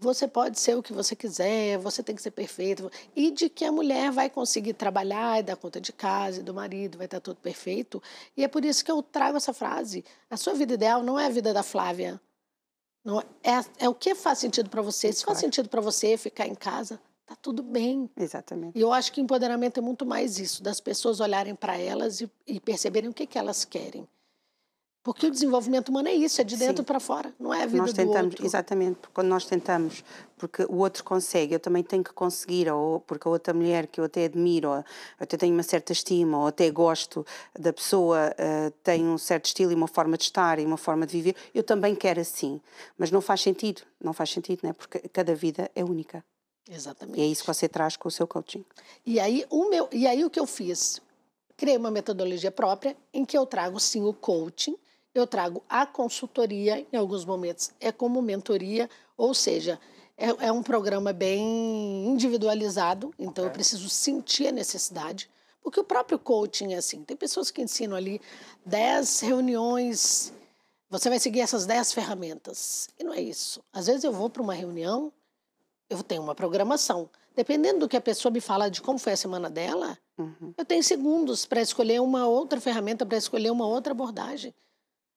você pode ser o que você quiser, você tem que ser perfeito. E de que a mulher vai conseguir trabalhar e dar conta de casa e do marido, vai estar tudo perfeito. E é por isso que eu trago essa frase. A sua vida ideal não é a vida da Flávia. Não, é, é, é o que faz sentido para você. Se faz sentido para você ficar em casa, tá tudo bem. Exatamente. E eu acho que empoderamento é muito mais isso, das pessoas olharem para elas e, e, perceberem o que, que elas querem. Porque o desenvolvimento humano é isso, é de dentro para fora, não é a vida nós tentamos, do outro. Exatamente, porque quando nós tentamos, porque o outro consegue, eu também tenho que conseguir, ou porque a outra mulher que eu até admiro, ou até tenho uma certa estima, ou até gosto da pessoa, uh, tem um certo estilo e uma forma de estar e uma forma de viver, eu também quero assim. Mas não faz sentido, não faz sentido, não é? Porque cada vida é única. Exatamente. E é isso que você traz com o seu coaching. E aí o, meu, e aí, o que eu fiz? Criei uma metodologia própria em que eu trago sim o coaching, eu trago a consultoria, em alguns momentos é como mentoria, ou seja, é, é um programa bem individualizado, então eu preciso sentir a necessidade. Porque o próprio coaching é assim, tem pessoas que ensinam ali 10 reuniões, você vai seguir essas 10 ferramentas. E não é isso. Às vezes eu vou para uma reunião eu tenho uma programação. Dependendo do que a pessoa me fala de como foi a semana dela, uhum. eu tenho segundos para escolher uma outra ferramenta, para escolher uma outra abordagem.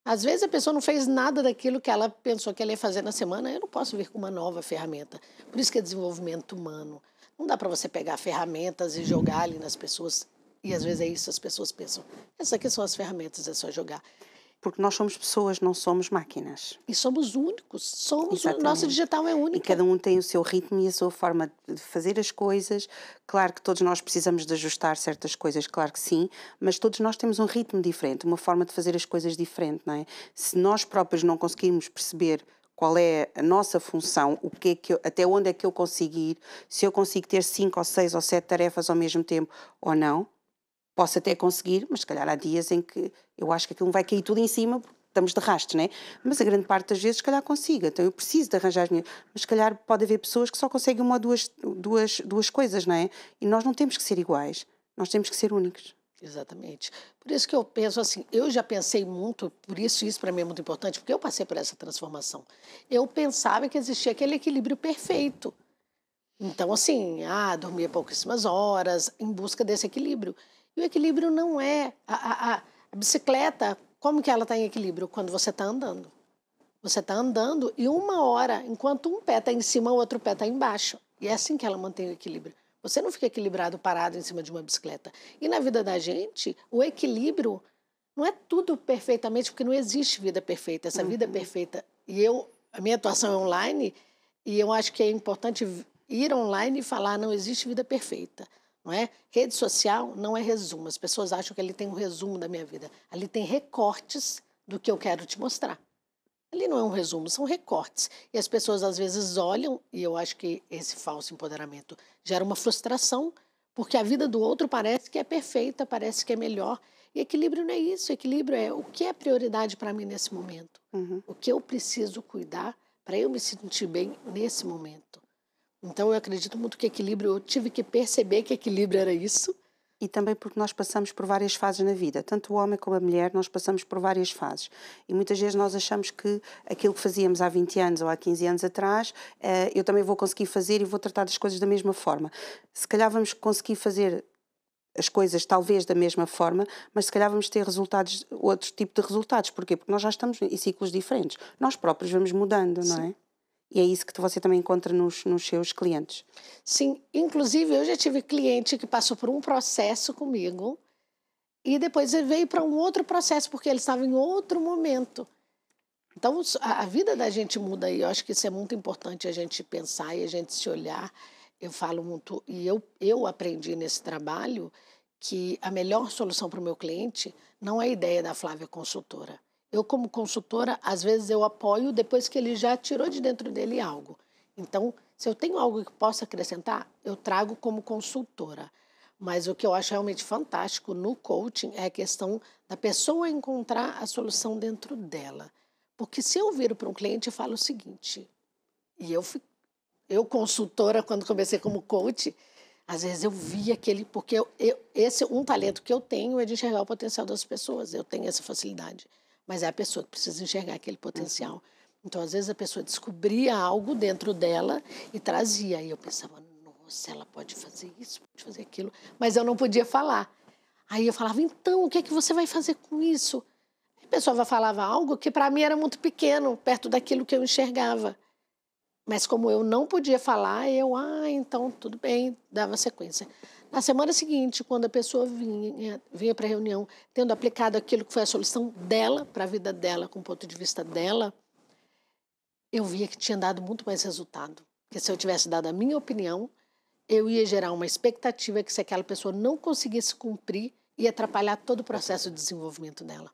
Às vezes a pessoa não fez nada daquilo que ela pensou que ela ia fazer na semana, eu não posso vir com uma nova ferramenta. Por isso que é desenvolvimento humano. Não dá para você pegar ferramentas e jogar ali nas pessoas. E às vezes é isso as pessoas pensam. Essas aqui são as ferramentas, é só jogar porque nós somos pessoas, não somos máquinas. E somos únicos, somos o nosso digital é único. E cada um tem o seu ritmo e a sua forma de fazer as coisas. Claro que todos nós precisamos de ajustar certas coisas, claro que sim, mas todos nós temos um ritmo diferente, uma forma de fazer as coisas diferente, não é? Se nós próprios não conseguirmos perceber qual é a nossa função, o que é que eu, até onde é que eu consigo ir, se eu consigo ter cinco ou seis ou sete tarefas ao mesmo tempo ou não, Posso até conseguir, mas se calhar há dias em que eu acho que aquilo vai cair tudo em cima, estamos de rastro, né? Mas a grande parte das vezes, se calhar, consigo. Então, eu preciso de arranjar as minhas. Mas, se calhar, pode haver pessoas que só conseguem uma ou duas, duas, duas coisas, não é? E nós não temos que ser iguais, nós temos que ser únicos. Exatamente. Por isso que eu penso assim, eu já pensei muito, por isso isso para mim é muito importante, porque eu passei por essa transformação. Eu pensava que existia aquele equilíbrio perfeito. Então, assim, ah, dormia pouquíssimas horas, em busca desse equilíbrio. E o equilíbrio não é. A, a, a bicicleta, como que ela está em equilíbrio? Quando você está andando. Você está andando e uma hora, enquanto um pé está em cima, o outro pé está embaixo. E é assim que ela mantém o equilíbrio. Você não fica equilibrado parado em cima de uma bicicleta. E na vida da gente, o equilíbrio não é tudo perfeitamente, porque não existe vida perfeita. Essa uhum. vida é perfeita. E eu, a minha atuação é online, e eu acho que é importante ir online e falar: não existe vida perfeita não é? Rede social não é resumo. As pessoas acham que ali tem um resumo da minha vida. Ali tem recortes do que eu quero te mostrar. Ali não é um resumo, são recortes. E as pessoas às vezes olham, e eu acho que esse falso empoderamento gera uma frustração, porque a vida do outro parece que é perfeita, parece que é melhor. E equilíbrio não é isso. Equilíbrio é o que é prioridade para mim nesse momento. Uhum. O que eu preciso cuidar para eu me sentir bem nesse momento. Então eu acredito muito que equilíbrio, eu tive que perceber que equilíbrio era isso. E também porque nós passamos por várias fases na vida, tanto o homem como a mulher, nós passamos por várias fases. E muitas vezes nós achamos que aquilo que fazíamos há 20 anos ou há 15 anos atrás, eh, eu também vou conseguir fazer e vou tratar das coisas da mesma forma. Se calhar vamos conseguir fazer as coisas talvez da mesma forma, mas se calhar vamos ter resultados, outro tipo de resultados. Porquê? Porque nós já estamos em ciclos diferentes. Nós próprios vamos mudando, Sim. não é? E é isso que você também encontra nos, nos seus clientes. Sim, inclusive eu já tive cliente que passou por um processo comigo e depois ele veio para um outro processo porque ele estava em outro momento. Então a vida da gente muda e eu acho que isso é muito importante a gente pensar e a gente se olhar. Eu falo muito e eu eu aprendi nesse trabalho que a melhor solução para o meu cliente não é a ideia da Flávia consultora eu, como consultora, às vezes eu apoio depois que ele já tirou de dentro dele algo. Então, se eu tenho algo que possa acrescentar, eu trago como consultora. Mas o que eu acho realmente fantástico no coaching é a questão da pessoa encontrar a solução dentro dela. Porque se eu viro para um cliente e falo o seguinte, e eu, fui, eu consultora, quando comecei como coach, às vezes eu vi aquele porque eu, eu, esse um talento que eu tenho é de enxergar o potencial das pessoas eu tenho essa facilidade mas é a pessoa que precisa enxergar aquele potencial. Uhum. Então, às vezes, a pessoa descobria algo dentro dela e trazia. E eu pensava, nossa, ela pode fazer isso, pode fazer aquilo, mas eu não podia falar. Aí eu falava, então, o que é que você vai fazer com isso? a pessoa falava algo que para mim era muito pequeno, perto daquilo que eu enxergava. Mas como eu não podia falar, eu, ah, então tudo bem, dava sequência. Na semana seguinte, quando a pessoa vinha, vinha para a reunião tendo aplicado aquilo que foi a solução dela, para a vida dela, com o ponto de vista dela, eu via que tinha dado muito mais resultado. Porque se eu tivesse dado a minha opinião, eu ia gerar uma expectativa que se aquela pessoa não conseguisse cumprir, ia atrapalhar todo o processo de desenvolvimento dela.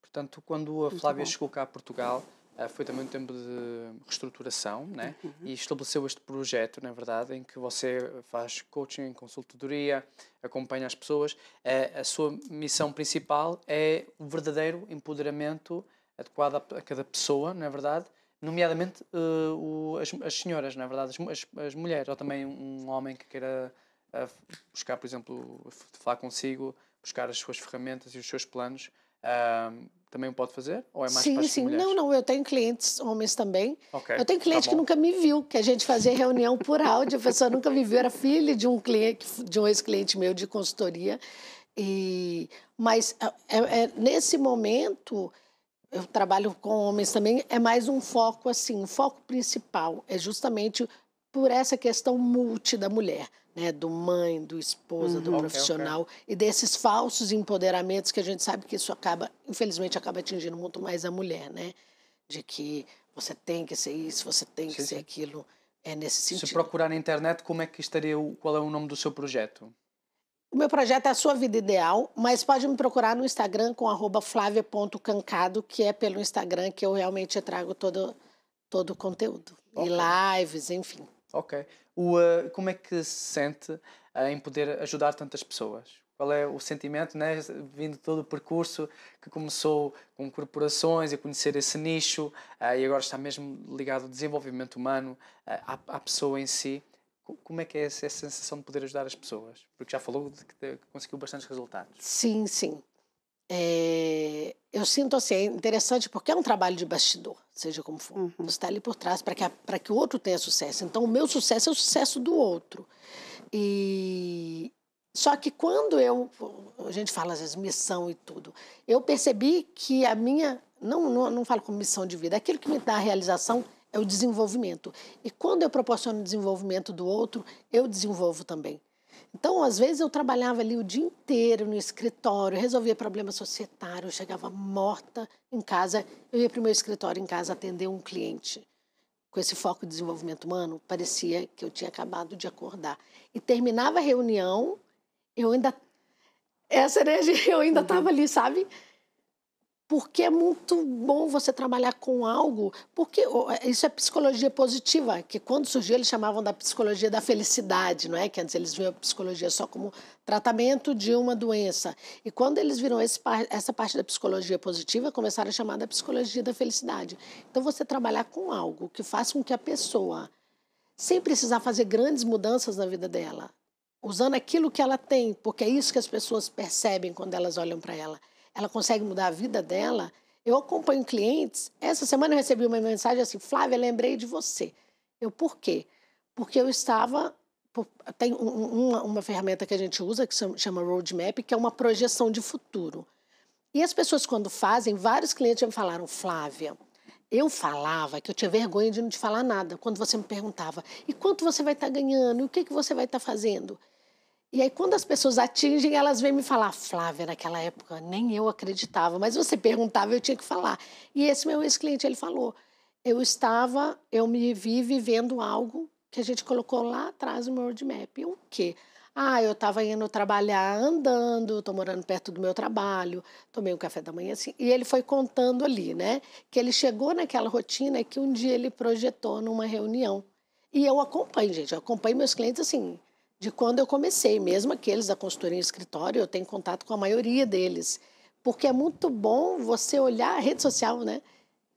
Portanto, quando a Muito Flávia bom. chegou cá a Portugal, ah, foi também um tempo de reestruturação, né? Uhum. E estabeleceu este projeto, na verdade, em que você faz coaching, consultoria, acompanha as pessoas. A, ah, a sua missão principal é o verdadeiro empoderamento adequado a, a cada pessoa, na verdade, nomeadamente uh, o, as, as, senhoras, na verdade, as, as, mulheres, ou também um homem que queira uh, buscar, por exemplo, falar consigo, buscar as suas ferramentas e os seus planos. Uh, também pode fazer? Ou é mais sim, fácil sim. Mulheres? Não, não, eu tenho clientes homens também. Okay, eu tenho tá cliente tá que nunca me viu, que a gente fazia reunião por áudio, a pessoa nunca me viu, era filha de um cliente, de um ex-cliente meu de consultoria. E mas é, é, é, nesse momento eu trabalho com homens também, é mais um foco assim, o foco principal é justamente por essa questão multi da mulher, né, do mãe, do esposa, uhum, do profissional okay, okay. e desses falsos empoderamentos que a gente sabe que isso acaba, infelizmente, acaba atingindo muito mais a mulher, né, de que você tem que ser isso, você tem que sim, ser sim. aquilo, é nesse sentido. Se procurar na internet, como é que estaria o, qual é o nome do seu projeto? O meu projeto é a sua vida ideal, mas pode me procurar no Instagram com @flavia.cancado, que é pelo Instagram que eu realmente trago todo todo o conteúdo okay. e lives, enfim. Ok. O, uh, como é que se sente uh, em poder ajudar tantas pessoas? Qual é o sentimento, né? vindo todo o percurso que começou com corporações, a conhecer esse nicho uh, e agora está mesmo ligado ao desenvolvimento humano, à, à, pessoa em si? Como é que é essa, sensação de poder ajudar as pessoas? Porque já falou de, que conseguiu bastantes resultados. Sim, sim. É, eu sinto assim, é interessante porque é um trabalho de bastidor, seja como for. Uhum. Você está ali por trás para que, que o outro tenha sucesso. Então, o meu sucesso é o sucesso do outro. E só que quando eu a gente fala às vezes missão e tudo, eu percebi que a minha não não, não falo como missão de vida, aquilo que me dá a realização é o desenvolvimento. E quando eu proporciono o desenvolvimento do outro, eu desenvolvo também. Então, às vezes, eu trabalhava ali o dia inteiro no escritório, resolvia problema societário, chegava morta em casa, eu ia para o meu escritório em casa atender um cliente. Com esse foco de desenvolvimento humano, parecia que eu tinha acabado de acordar. E terminava a reunião, eu ainda. Essa energia, eu ainda estava uhum. ali, sabe? porque é muito bom você trabalhar com algo, porque é, isso é psicologia positiva, que quando surgiu eles chamavam da psicologia da felicidade, não é? Que antes eles viam a psicologia só como tratamento de uma doença. E quando eles viram esse, essa parte da psicologia positiva, começaram a chamar da psicologia da felicidade. Então você trabalhar com algo que faça com que a pessoa, sem precisar fazer grandes mudanças na vida dela, usando aquilo que ela tem, porque é isso que as pessoas percebem quando elas olham para ela ela consegue mudar a vida dela. Eu acompanho clientes. Essa semana eu recebi uma mensagem assim: Flávia, lembrei de você. Eu, por quê? Porque eu estava. Tem uma, uma ferramenta que a gente usa que chama Roadmap, que é uma projeção de futuro. E as pessoas, quando fazem, vários clientes já me falaram: Flávia, eu falava que eu tinha vergonha de não te falar nada quando você me perguntava: e quanto você vai estar tá ganhando? E o que, que você vai estar tá fazendo? E aí, quando as pessoas atingem, elas vêm me falar, Flávia, naquela época, nem eu acreditava, mas você perguntava, eu tinha que falar. E esse meu ex-cliente, ele falou, eu estava, eu me vi vivendo algo que a gente colocou lá atrás no meu road map. E o quê? Ah, eu estava indo trabalhar andando, estou morando perto do meu trabalho, tomei um café da manhã assim. E ele foi contando ali, né? Que ele chegou naquela rotina que um dia ele projetou numa reunião. E eu acompanho, gente, eu acompanho meus clientes assim, de quando eu comecei. Mesmo aqueles da consultoria em escritório, eu tenho contato com a maioria deles. Porque é muito bom você olhar a rede social, né?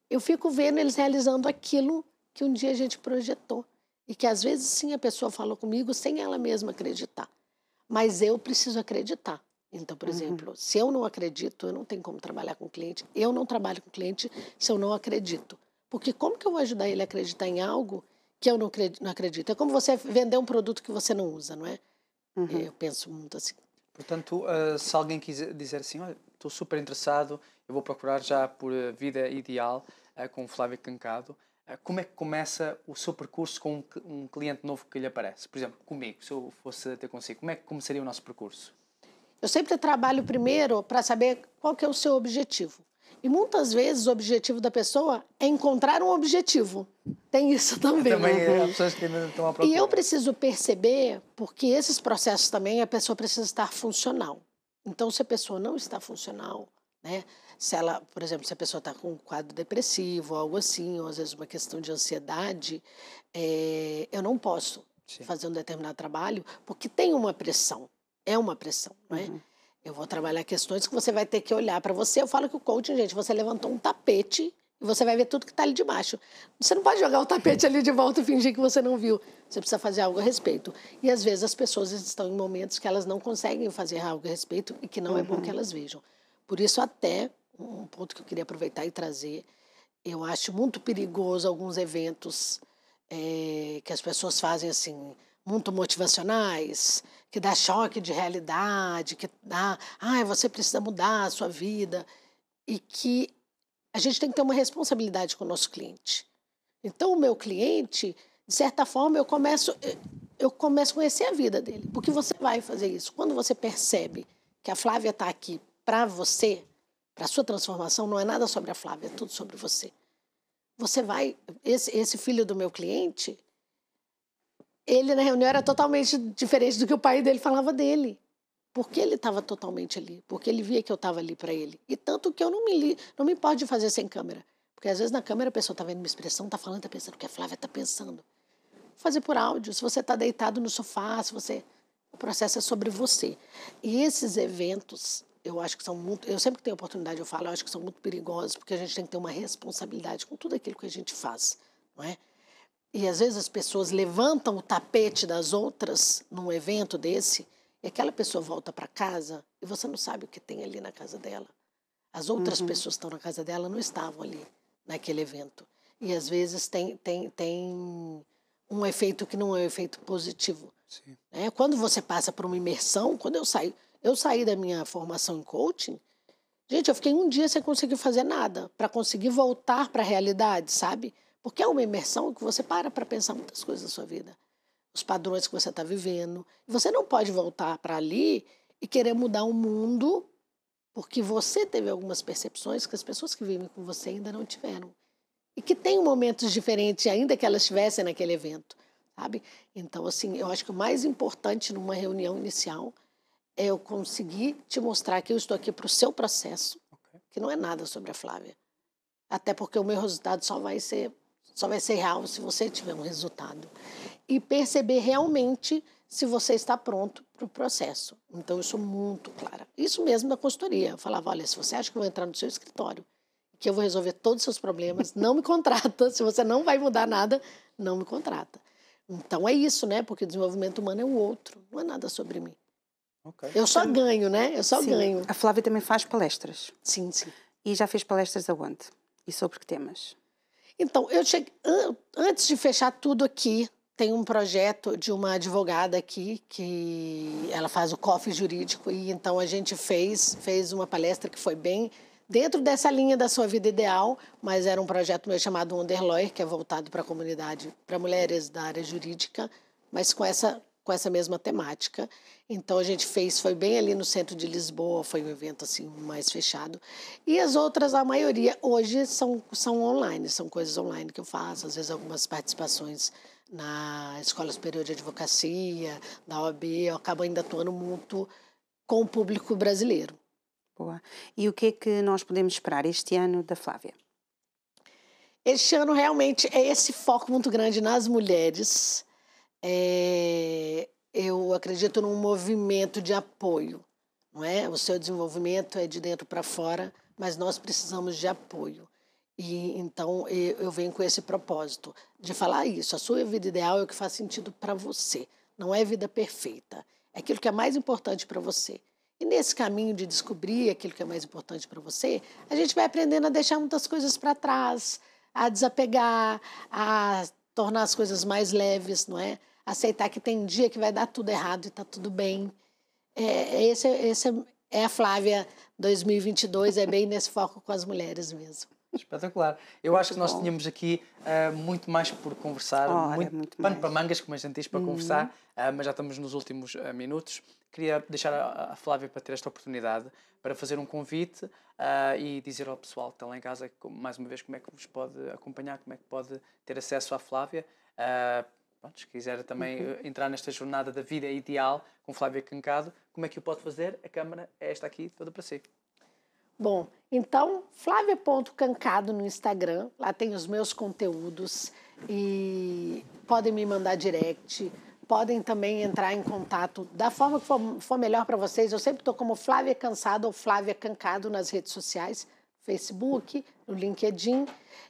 Eu fico vendo eles realizando aquilo que um dia a gente projetou. E que às vezes sim a pessoa falou comigo sem ela mesma acreditar. Mas eu preciso acreditar. Então, por uhum. exemplo, se eu não acredito, eu não tenho como trabalhar com cliente. Eu não trabalho com cliente se eu não acredito. Porque como que eu vou ajudar ele a acreditar em algo que eu não acredito. É como você vender um produto que você não usa, não é? Uhum. Eu penso muito assim. Portanto, ah, se alguém quiser dizer assim, olha, estou super interessado, eu vou procurar já por ah, Vida Ideal ah, com o Flávio Cancado, como é que começa o seu percurso com um cliente novo que lhe aparece? Por exemplo, comigo, se eu fosse ter consigo, como é que começaria o nosso percurso? Eu sempre trabalho primeiro para saber qual que é o seu objetivo. E muitas vezes o objetivo da pessoa é encontrar um objetivo. Tem isso também. Eu também né? é, pessoas que estão E eu preciso perceber, porque esses processos também a pessoa precisa estar funcional. Então, se a pessoa não está funcional, né? Se ela, por exemplo, se a pessoa está com um quadro depressivo, algo assim, ou às vezes uma questão de ansiedade, é, eu não posso Sim. fazer um determinado trabalho, porque tem uma pressão, é uma pressão, não é? Uhum. Eu vou trabalhar questões que você vai ter que olhar para você. Eu falo que o coaching, gente, você levantou um tapete e você vai ver tudo que está ali debaixo. Você não pode jogar o tapete ali de volta e fingir que você não viu. Você precisa fazer algo a respeito. E às vezes as pessoas estão em momentos que elas não conseguem fazer algo a respeito e que não uhum. é bom uhum. que elas vejam. Por isso, até um ponto que eu queria aproveitar e trazer, eu acho muito perigoso alguns eventos é, que as pessoas fazem assim muito motivacionais, que dá choque de realidade, que dá, ah, você precisa mudar a sua vida e que a gente tem que ter uma responsabilidade com o nosso cliente. Então, o meu cliente, de certa forma, eu começo eh, eu começo a conhecer a vida dele. Porque você vai fazer isso quando você percebe que a Flávia está aqui para você, para sua transformação, não é nada sobre a Flávia, é tudo sobre você. Você vai esse, esse filho do meu cliente, ele na reunião era totalmente diferente do que o pai dele falava dele. Porque ele estava totalmente ali, porque ele via que eu estava ali para ele. E tanto que eu não me li, não me de fazer sem câmera. Porque às vezes na câmera a pessoa está vendo minha expressão, está falando, está pensando o que a Flávia está pensando. fazer por áudio, se você está deitado no sofá, se você. O processo é sobre você. E esses eventos, eu acho que são muito. Eu sempre que tenho oportunidade, eu falo, eu acho que são muito perigosos, porque a gente tem que ter uma responsabilidade com tudo aquilo que a gente faz, não é? e às vezes as pessoas levantam o tapete das outras num evento desse, e aquela pessoa volta para casa e você não sabe o que tem ali na casa dela. As outras uhum. pessoas que estão na casa dela não estavam ali naquele evento. E às vezes tem, tem, tem um efeito que não é um efeito positivo. Sim. Né? quando você passa por uma imersão, quando eu saí, eu saí da minha formação em coaching, gente, eu fiquei um dia sem conseguir fazer nada para conseguir voltar para a realidade, sabe? Porque é uma imersão que você para para pensar muitas coisas da sua vida. Os padrões que você está vivendo. Você não pode voltar para ali e querer mudar o mundo porque você teve algumas percepções que as pessoas que vivem com você ainda não tiveram. E que tem momentos diferentes, ainda que elas estivessem naquele evento, sabe? Então, assim, eu acho que o mais importante numa reunião inicial é eu conseguir te mostrar que eu estou aqui para o seu processo, okay. que não é nada sobre a Flávia. Até porque o meu resultado só vai ser só vai ser real se você tiver um resultado. E perceber realmente se você está pronto para o processo. Então, eu sou muito clara. Isso mesmo da consultoria. Eu falava, olha, se você acha que eu vou entrar no seu escritório, que eu vou resolver todos os seus problemas, não me contrata. Se você não vai mudar nada, não me contrata. Então, é isso, né? Porque o desenvolvimento humano é o outro, não é nada sobre mim. Okay. Eu só ganho, né? Eu só sim. ganho. A Flávia também faz palestras. Sim, sim. E já fez palestras aonde? E sobre que temas? Então, eu cheguei, antes de fechar tudo aqui, tem um projeto de uma advogada aqui que ela faz o cofre jurídico e então a gente fez fez uma palestra que foi bem dentro dessa linha da sua vida ideal, mas era um projeto meu chamado Underlawyer, que é voltado para a comunidade, para mulheres da área jurídica, mas com essa com essa mesma temática. Então a gente fez, foi bem ali no centro de Lisboa, foi um evento assim mais fechado. E as outras, a maioria hoje são são online, são coisas online que eu faço, às vezes algumas participações na Escola Superior de Advocacia, da OAB, eu acabo ainda atuando muito com o público brasileiro. Boa. E o que é que nós podemos esperar este ano da Flávia? Este ano realmente é esse foco muito grande nas mulheres é, eu acredito num movimento de apoio, não é? O seu desenvolvimento é de dentro para fora, mas nós precisamos de apoio. E então eu venho com esse propósito de falar isso. A sua vida ideal é o que faz sentido para você. Não é vida perfeita. É aquilo que é mais importante para você. E nesse caminho de descobrir aquilo que é mais importante para você, a gente vai aprendendo a deixar muitas coisas para trás, a desapegar, a tornar as coisas mais leves, não é? aceitar que tem dia que vai dar tudo errado e tá tudo bem. É, é esse, esse é a Flávia 2022, é bem nesse foco com as mulheres mesmo. Espetacular. Eu muito acho que nós tínhamos aqui uh, muito mais por conversar, muito, muito pano mais. para mangas, como a gente diz, para uhum. conversar, uh, mas já estamos nos últimos uh, minutos. Queria deixar a, a, Flávia para ter esta oportunidade para fazer um convite e dizer ao pessoal que está lá em casa, mais uma vez, como é que vos pode acompanhar, como é que pode ter acesso à Flávia. Pronto, se quiser também uhum. Eh, entrar nesta jornada da vida ideal com Flávia Cancado, como é que o pode fazer? A câmera é esta aqui, toda para si. Bom, então, flávia.cancado no Instagram, lá tem os meus conteúdos e podem me mandar direct, podem também entrar em contato da forma que for, for melhor para vocês. Eu sempre estou como Flávia Cansado ou Flávia Cancado nas redes sociais, Facebook, no LinkedIn.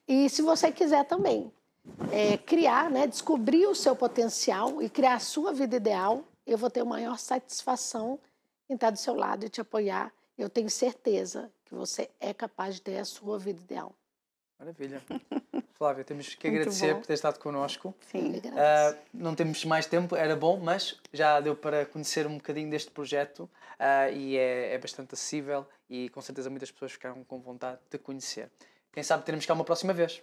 E se você quiser também é, criar, né, descobrir o seu potencial e criar a sua vida ideal, eu vou ter maior satisfação em estar do seu lado e te apoiar. Eu tenho certeza que você é capaz de ter a sua vida ideal. Maravilha. Flávia, temos que agradecer por ter estado conosco. Sim, uh, Não temos mais tempo, era bom, mas já deu para conhecer um bocadinho deste projeto uh, e é, é, bastante acessível e com certeza muitas pessoas ficaram com vontade de conhecer. Quem sabe teremos cá uma próxima vez.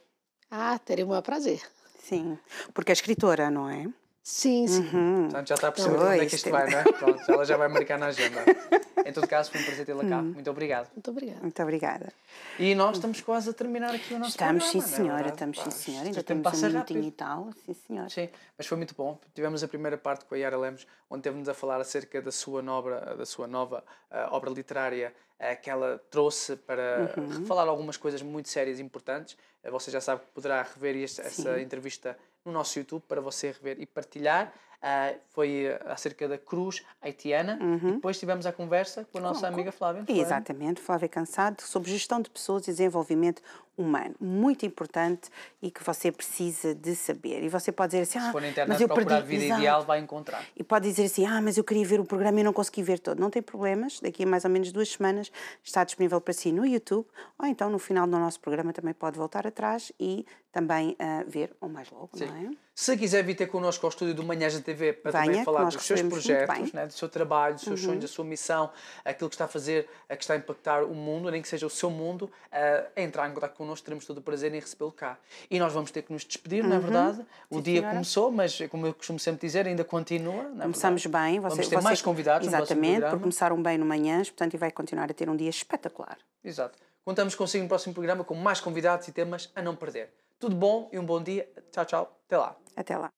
Ah, terei o maior prazer. Sim, porque é escritora, não é? Sim, sim. Uhum. Portanto, já está a perceber então, onde é que isto é vai, não é? Pronto, ela já vai marcar na agenda. Em todo caso, foi um prazer tê-la cá. Uhum. Muito obrigado. Muito obrigada. Muito obrigada. E nós estamos quase a terminar aqui o nosso estamos, programa. Sim, é senhora, é estamos, sim, senhora. Ainda temos um minutinho rápido. e tal. Sim, senhora. Sim, mas foi muito bom. Tivemos a primeira parte com a Yara Lemos, onde teve-nos a falar acerca da sua, nova, da sua nova uh, obra literária uh, que ela trouxe para uhum. falar algumas coisas muito sérias e importantes. Uh, você já sabe que poderá rever este, essa entrevista no nosso YouTube para você rever e partilhar. Uh, foi ah, acerca da cruz haitiana. Uhum. depois tivemos a conversa com a nossa amiga Flávia. Exatamente, Flávia Cansado, sobre gestão de pessoas e desenvolvimento humano, muito importante e que você precisa de saber. E você pode dizer assim, ah, se for na internet mas eu procurar perdi... vida Exato. ideal vai encontrar. E pode dizer assim, ah, mas eu queria ver o programa e não consegui ver todo. Não tem problemas, daqui a mais ou menos duas semanas está disponível para si no YouTube ou então no final do nosso programa também pode voltar atrás e também uh, ver ou mais logo, Sim. não é? Se quiser vir ter connosco ao estúdio do Manhãs da TV para Venha, também falar dos seus projetos, né, do seu trabalho, dos seus uhum. sonhos, da sua missão, aquilo que está a fazer, a que está a impactar o mundo, nem que seja o seu mundo, uh, ah, entrar em contato connosco nós teremos todo o prazer em recebê-lo cá. E nós vamos ter que nos despedir, uhum. não é uhum. verdade? O dia senhora. começou, mas como eu costumo sempre dizer, ainda continua. É Começamos verdade? bem. vocês vamos ter mais convidados Exatamente, porque começaram bem no manhã, portanto, e vai continuar a ter um dia espetacular. Exato. Contamos consigo no próximo programa com mais convidados e temas a não perder. Tudo bom e um bom dia. Tchau, tchau. Até lá. Até lá.